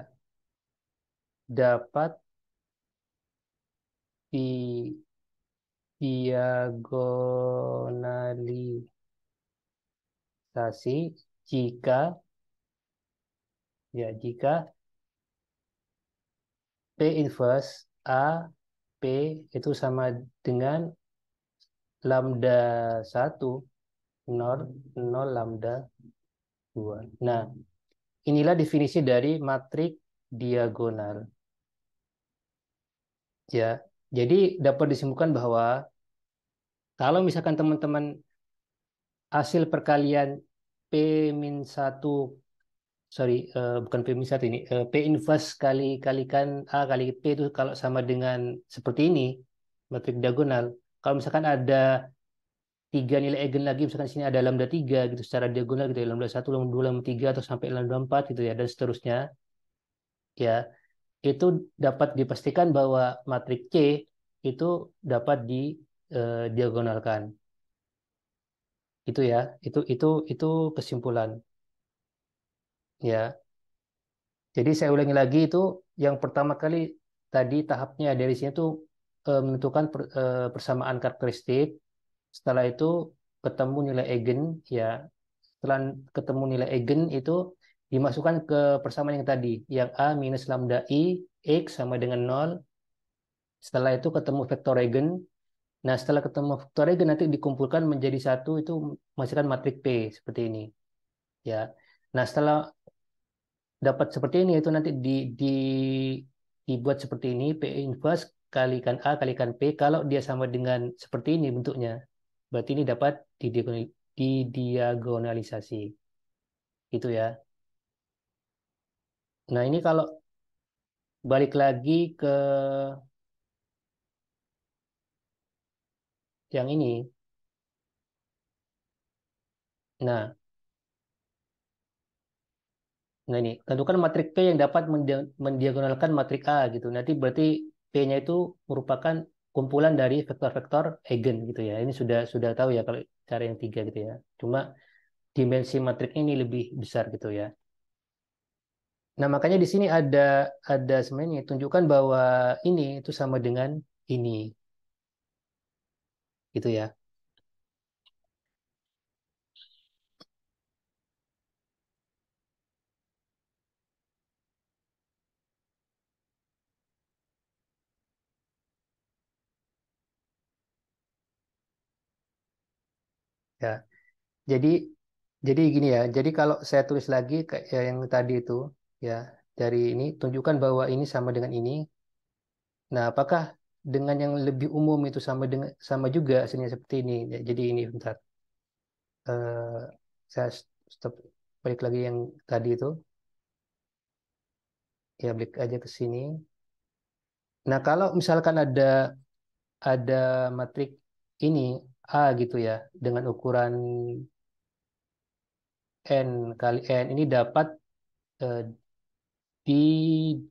dapat di diagonalisasi jika ya jika P inverse A P itu sama dengan lambda 1 nor 0 lambda 2. Nah, inilah definisi dari matriks diagonal. Ya, jadi dapat disimpulkan bahwa kalau misalkan teman-teman hasil perkalian P min 1 sorry uh, bukan P min 1 ini uh, P inverse kali kalikan A kali P itu kalau sama dengan seperti ini metrik diagonal kalau misalkan ada tiga nilai eigen lagi misalkan sini ada lambda tiga gitu secara diagonal gitu ya, lambda satu, lambda dua, lambda tiga, atau sampai lambda empat gitu ya dan seterusnya ya itu dapat dipastikan bahwa matriks C itu dapat didiagonalkan. Eh, itu ya, itu itu itu kesimpulan. Ya. Jadi saya ulangi lagi itu yang pertama kali tadi tahapnya dari sini itu eh, menentukan eh, persamaan karakteristik. Setelah itu ketemu nilai eigen ya. Setelah ketemu nilai eigen itu dimasukkan ke persamaan yang tadi, yang A minus lambda I, X sama dengan 0. Setelah itu ketemu vektor Regen. Nah, setelah ketemu vektor Regen nanti dikumpulkan menjadi satu itu menghasilkan matrik P seperti ini. Ya. Nah, setelah dapat seperti ini itu nanti di, di dibuat seperti ini P inverse kalikan A kalikan P kalau dia sama dengan seperti ini bentuknya. Berarti ini dapat didiagonalisasi. Itu ya. Nah, ini kalau balik lagi ke yang ini. Nah, nah ini tentukan matriks P yang dapat mendiagonalkan matriks A gitu. Nanti berarti P-nya itu merupakan kumpulan dari vektor-vektor eigen gitu ya. Ini sudah sudah tahu ya kalau cara yang tiga gitu ya. Cuma dimensi matriks ini lebih besar gitu ya. Nah, makanya di sini ada ada sebenarnya tunjukkan bahwa ini itu sama dengan ini. Gitu ya. Ya. Jadi jadi gini ya. Jadi kalau saya tulis lagi kayak yang tadi itu, ya dari ini tunjukkan bahwa ini sama dengan ini. Nah, apakah dengan yang lebih umum itu sama dengan sama juga hasilnya seperti ini? Ya, jadi ini bentar. Uh, saya stop balik lagi yang tadi itu. Ya, balik aja ke sini. Nah, kalau misalkan ada ada matrik ini A gitu ya dengan ukuran n kali n ini dapat eh, di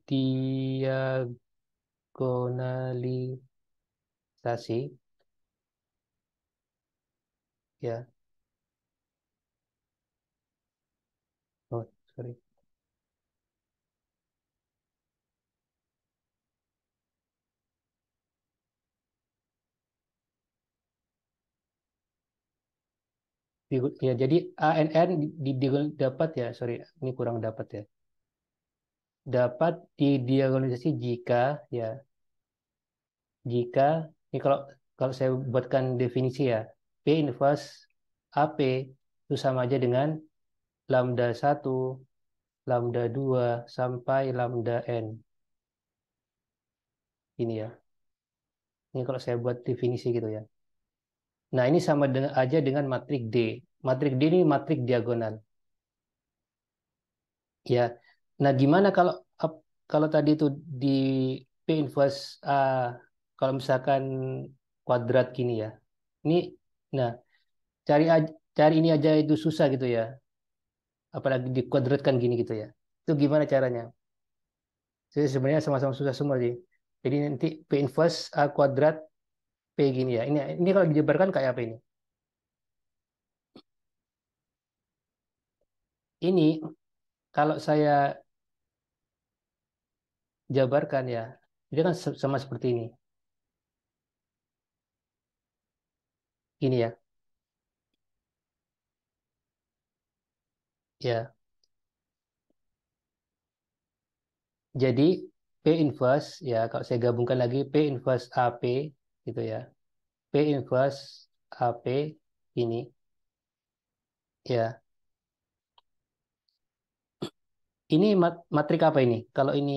diagonalisasi ya oh sorry ya jadi ANN di, di, dapat ya sorry ini kurang dapat ya dapat diagonalisasi jika ya jika ini kalau kalau saya buatkan definisi ya P inverse AP itu sama aja dengan lambda 1 lambda 2 sampai lambda n ini ya ini kalau saya buat definisi gitu ya nah ini sama dengan, aja dengan matrik D matrik D ini matrik diagonal ya Nah, gimana kalau kalau tadi itu di P inverse A kalau misalkan kuadrat gini ya. Ini nah cari cari ini aja itu susah gitu ya. Apalagi dikuadratkan gini gitu ya. Itu gimana caranya? Jadi sebenarnya sama-sama susah semua sih. Jadi nanti P inverse A kuadrat P gini ya. Ini ini kalau dijabarkan kayak apa ini? Ini kalau saya jabarkan ya, dia kan sama seperti ini. Gini ya. Ya. Jadi P inverse ya kalau saya gabungkan lagi P inverse AP gitu ya. P inverse AP ini ya. Ini mat matrik apa ini? Kalau ini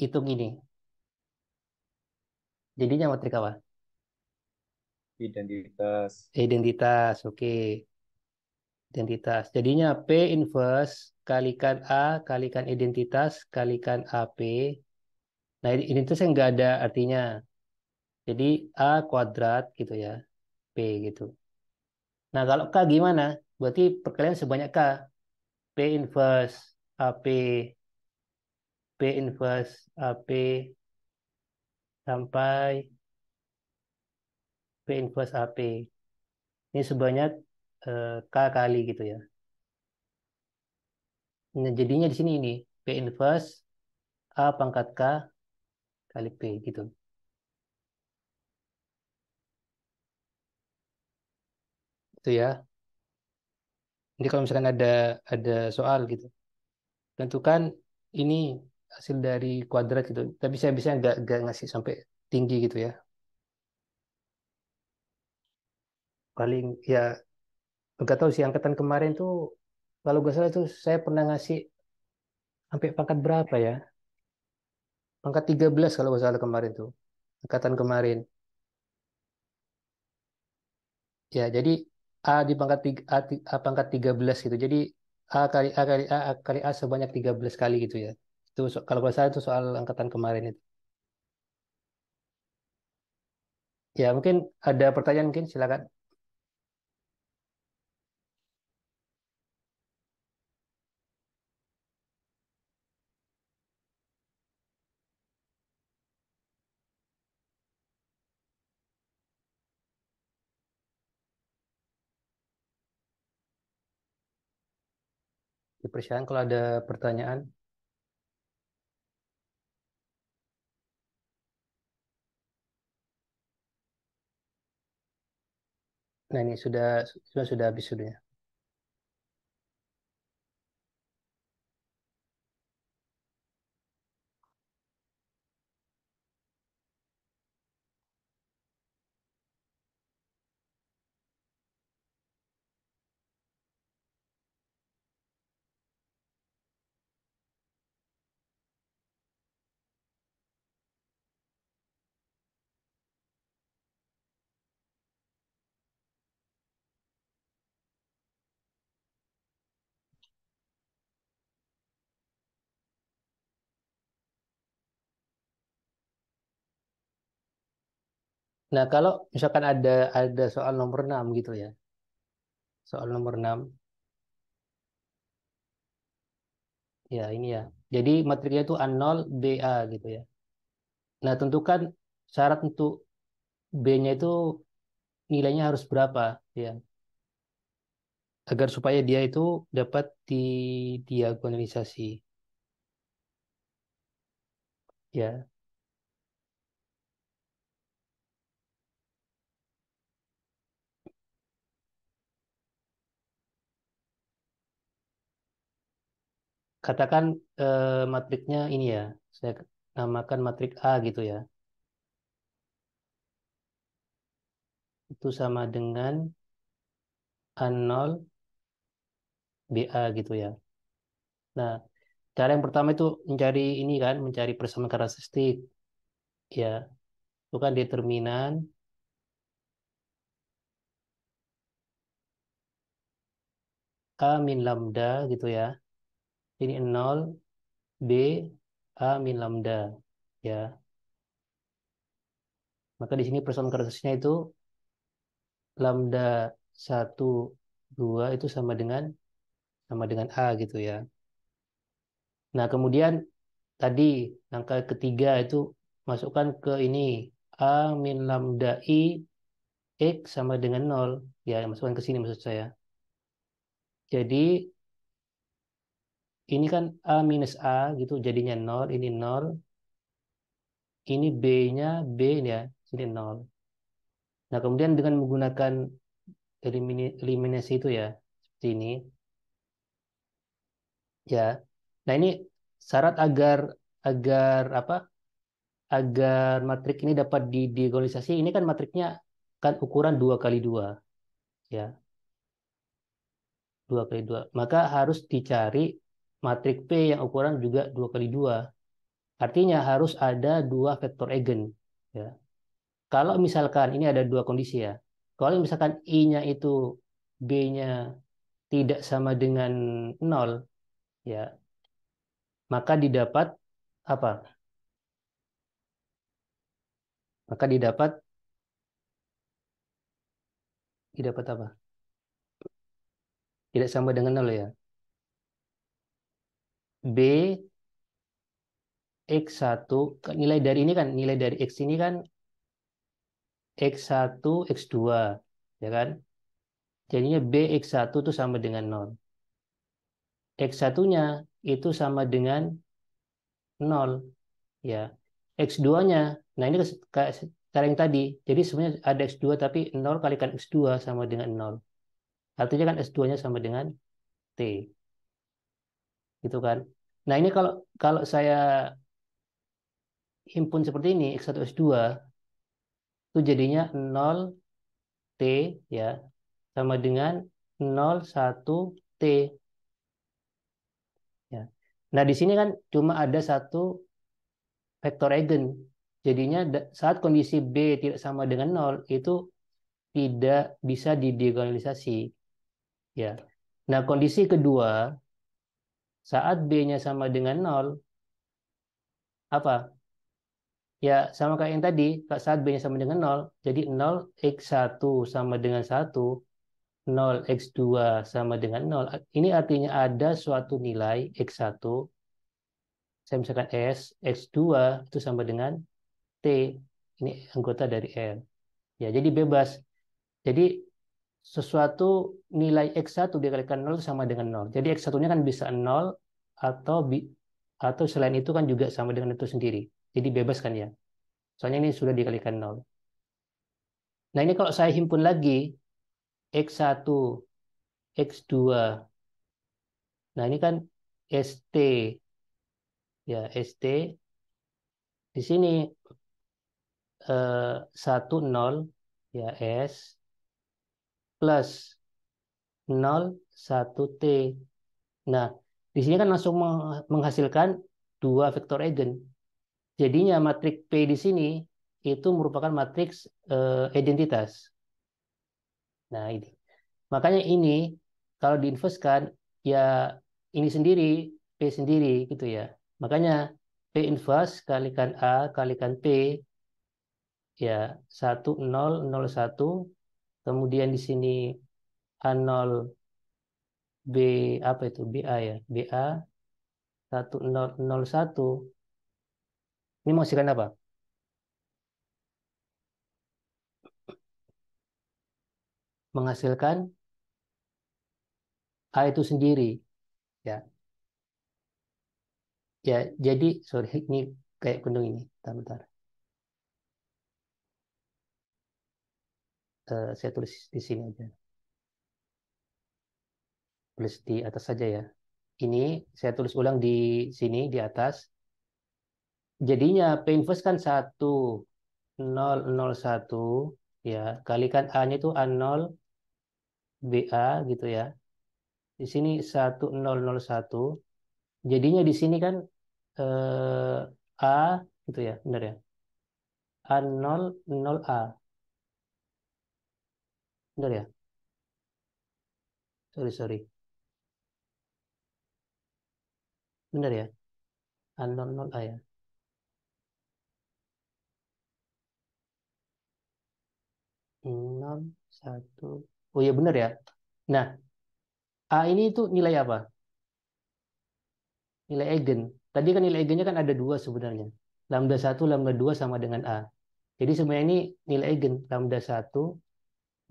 hitung ini. Jadinya matrik apa? Identitas. Identitas, oke. Okay. Identitas. Jadinya P inverse kalikan A kalikan identitas kalikan AP. Nah, identitas yang nggak ada artinya. Jadi A kuadrat gitu ya. P gitu. Nah, kalau K gimana? Berarti perkalian sebanyak K. P inverse AP B inverse AB uh, sampai B inverse AP. Uh, ini sebanyak uh, K kali gitu ya. Nah, jadinya di sini ini P inverse A pangkat K kali P gitu. Itu ya. Jadi kalau misalkan ada ada soal gitu, tentukan ini hasil dari kuadrat gitu. Tapi saya bisa nggak nggak ngasih sampai tinggi gitu ya. Paling ya nggak tahu sih angkatan kemarin tuh kalau nggak salah tuh saya pernah ngasih sampai pangkat berapa ya? Pangkat 13 kalau nggak salah kemarin tuh. Angkatan kemarin. Ya, jadi A di pangkat tiga, A, A pangkat 13 gitu. Jadi A kali A kali A, A kali A sebanyak 13 kali gitu ya itu kalau boleh saya itu soal angkatan kemarin itu ya mungkin ada pertanyaan mungkin silakan Persiapan kalau ada pertanyaan Nah ini sudah sudah sudah habis sudah. Nah, kalau misalkan ada ada soal nomor 6 gitu ya. Soal nomor 6. Ya, ini ya. Jadi materinya itu A0, BA gitu ya. Nah, tentukan syarat untuk B-nya itu nilainya harus berapa ya. Agar supaya dia itu dapat di diagonalisasi Ya, katakan eh, matriksnya ini ya, saya namakan matriks A gitu ya. Itu sama dengan A0 BA gitu ya. Nah, cara yang pertama itu mencari ini kan, mencari persamaan karakteristik. Ya, itu kan determinan A min lambda gitu ya ini 0 B A min lambda ya. Maka di sini person kertasnya itu lambda 1 2 itu sama dengan sama dengan A gitu ya. Nah, kemudian tadi angka ketiga itu masukkan ke ini A min lambda I X sama dengan 0. Ya, masukkan ke sini maksud saya. Jadi ini kan A minus A gitu jadinya nol. ini nol. Ini B-nya B ini ya, sini 0. Nah, kemudian dengan menggunakan eliminasi itu ya, seperti ini. Ya. Nah, ini syarat agar agar apa? Agar matrik ini dapat didiagonalisasi, ini kan matriknya kan ukuran dua kali dua. Ya. Dua kali dua. Maka harus dicari matrik P yang ukuran juga dua kali dua, Artinya harus ada dua vektor eigen. Ya. Kalau misalkan ini ada dua kondisi ya. Kalau misalkan I-nya itu B-nya tidak sama dengan nol, ya maka didapat apa? Maka didapat didapat apa? Tidak sama dengan nol ya. B X1 kan nilai dari ini kan nilai dari X ini kan X1 X2 ya kan jadinya B X1 itu sama dengan 0 X1-nya itu sama dengan 0 ya X2-nya nah ini sekarang yang tadi jadi sebenarnya ada X2 tapi 0 kalikan X2 sama dengan 0 artinya kan X2-nya sama dengan T gitu kan Nah ini kalau kalau saya himpun seperti ini X1 x 2 itu jadinya 0 T ya sama dengan 0 1 T ya. Nah di sini kan cuma ada satu vektor eigen jadinya saat kondisi B tidak sama dengan 0 itu tidak bisa didiagonalisasi ya. Nah kondisi kedua saat B-nya sama dengan 0, apa? Ya, sama kayak yang tadi, saat B-nya sama dengan 0, jadi 0 X1 sama dengan 1, 0 X2 sama dengan 0. Ini artinya ada suatu nilai X1, saya misalkan S, X2 itu sama dengan T. Ini anggota dari R. Ya, jadi bebas. Jadi sesuatu nilai X1 dikalikan 0 sama dengan 0. Jadi X1-nya kan bisa 0 atau bi atau selain itu kan juga sama dengan itu sendiri. Jadi bebas kan ya. Soalnya ini sudah dikalikan 0. Nah ini kalau saya himpun lagi, X1, X2, nah ini kan ST, ya ST, di sini eh, 1, 0, ya S, plus 01T. Nah, di sini kan langsung menghasilkan dua vektor eigen. Jadinya matriks P di sini itu merupakan matriks uh, identitas. Nah, ini. Makanya ini kalau diinverskan ya ini sendiri P sendiri gitu ya. Makanya P inverse kalikan A kalikan P ya 1001 Kemudian di sini A0 B apa itu BA ya BA 1001 ini menghasilkan apa? Menghasilkan A itu sendiri ya ya jadi sorry ini kayak gunung ini bentar, bentar. Eh, saya tulis di sini aja. Tulis di atas saja ya. Ini saya tulis ulang di sini, di atas. Jadinya P inverse kan 1, 0, 0, 1. Ya, kalikan A-nya itu A0, BA gitu ya. Di sini 1, 0, 0, 1. Jadinya di sini kan eh, A, gitu ya, benar ya. A0, 0A. Benar ya? Sorry, sorry. Benar ya? Unknown not A ah, ya? enam satu Oh ya benar ya. Nah, A ini itu nilai apa? Nilai eigen. Tadi kan nilai eigennya kan ada dua sebenarnya. Lambda satu, lambda dua sama dengan A. Jadi semuanya ini nilai eigen. Lambda satu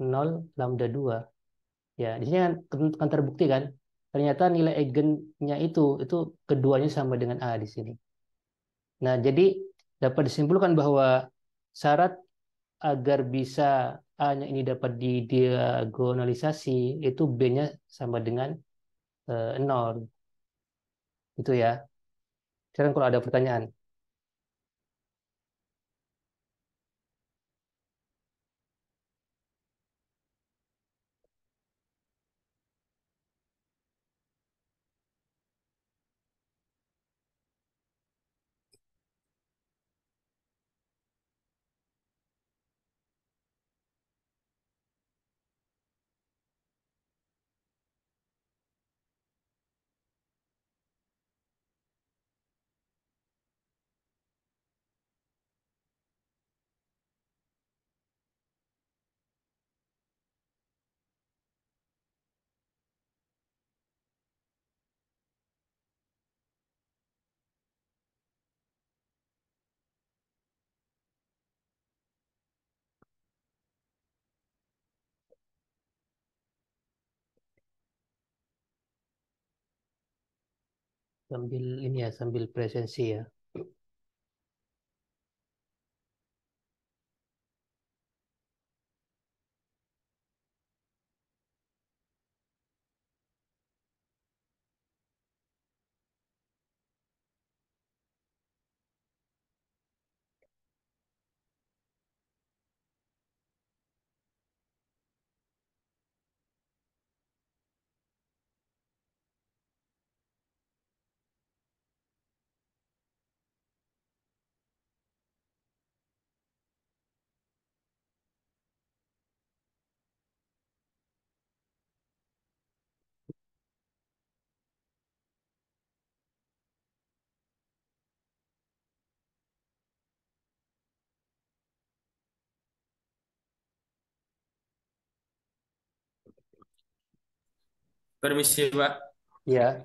0 lambda 2. Ya, di sini kan, kan terbukti kan? Ternyata nilai eigennya itu itu keduanya sama dengan A di sini. Nah, jadi dapat disimpulkan bahwa syarat agar bisa A-nya ini dapat didiagonalisasi itu B-nya sama dengan e, eh, 0. Itu ya. Sekarang kalau ada pertanyaan. sambil ini ya sambil presensi ya Permisi, Pak. ya,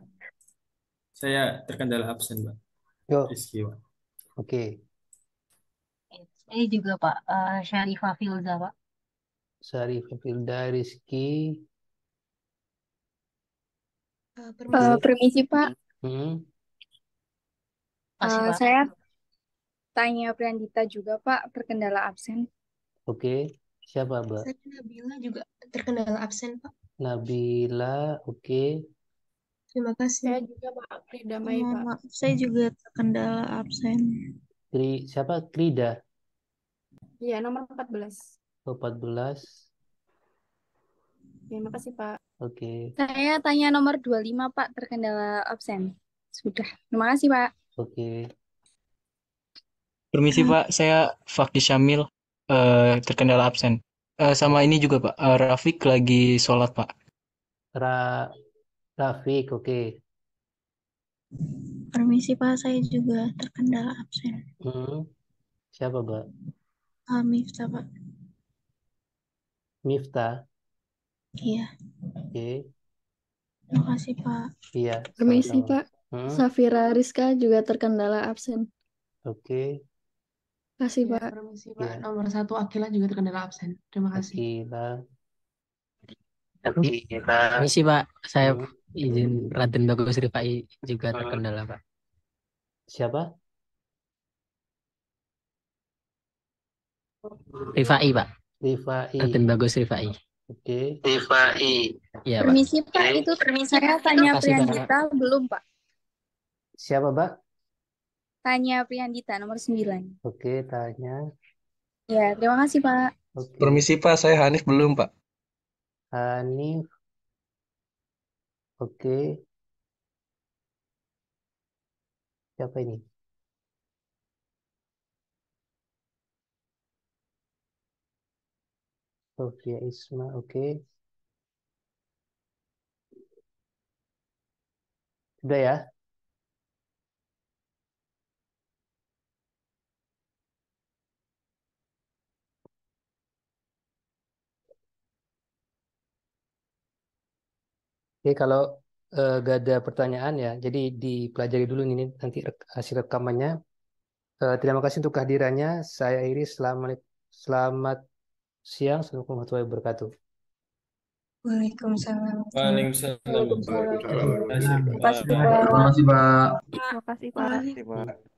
Saya terkendala absen, Pak. Yo. Rizky, Pak. Oke. Ini juga, Pak. Uh, Syarifah Filza, Pak. Syarifah Filza, Rizky. Uh, permisi. Pak. Hmm. Masih, Pak. saya tanya Prandita juga, Pak, terkendala absen. Oke. Siapa, pak? Saya Nabila juga terkendala absen, Pak. Nabila, oke. Okay. Terima kasih. Saya juga Pak Krida Mai, iya, Pak. Maaf, saya juga terkendala absen. Kri, siapa? Krida? Iya, nomor empat belas. Oh, empat belas. Terima kasih, Pak. Oke. Okay. Saya tanya nomor dua lima Pak, terkendala absen. Sudah. Terima kasih, Pak. Oke. Okay. Permisi, hmm. Pak. Saya Fakdi Syamil, uh, terkendala absen. Eh, sama ini juga Pak, uh, Rafiq lagi sholat Pak. Ra Rafiq, oke. Okay. Permisi Pak, saya juga terkendala absen. Hmm. Siapa eh, Pak? Uh, Mifta Pak. Mifta? Iya. Oke. Okay. Terima kasih Pak. Iya. Permisi Pak. Hmm? Safira Rizka juga terkendala absen. Oke. Okay kasih, ya, Pak. Permisi, Pak. Ya. Nomor satu Akila juga terkendala absen. Terima kasih. Akila. Akila. Permisi, Pak. Saya izin Raden Bagus Rifai juga terkendala, Pak. Siapa? Rifai, Pak. Rifai. Raden Bagus Rifai. Oke. Okay. Rifai. Ya, Pak. Permisi, Pak. Itu permisi saya tanya Priyanita belum, Pak. Siapa, Pak? Tanya Priyandita nomor 9. Oke, tanya. Ya, terima kasih, Pak. Oke. Permisi Pak, saya Hanif belum Pak. Hanif. Oke. Siapa ini? Sofia Isma, oke. Sudah ya? Oke kalau uh, eh, gak ada pertanyaan ya, jadi dipelajari dulu ini nanti hasil rekamannya. Uh, terima kasih untuk kehadirannya. Saya Iris, selamat, selamat siang. Assalamualaikum warahmatullahi wabarakatuh. Waalaikumsalam. Waalaikumsalam. Waalaikumsalam. Waalaikumsalam. Waalaikumsalam. Waalaikumsalam. Waalaikumsalam. Waalaikumsalam. Waalaikumsalam. Waalaikumsalam. Waalaikumsalam.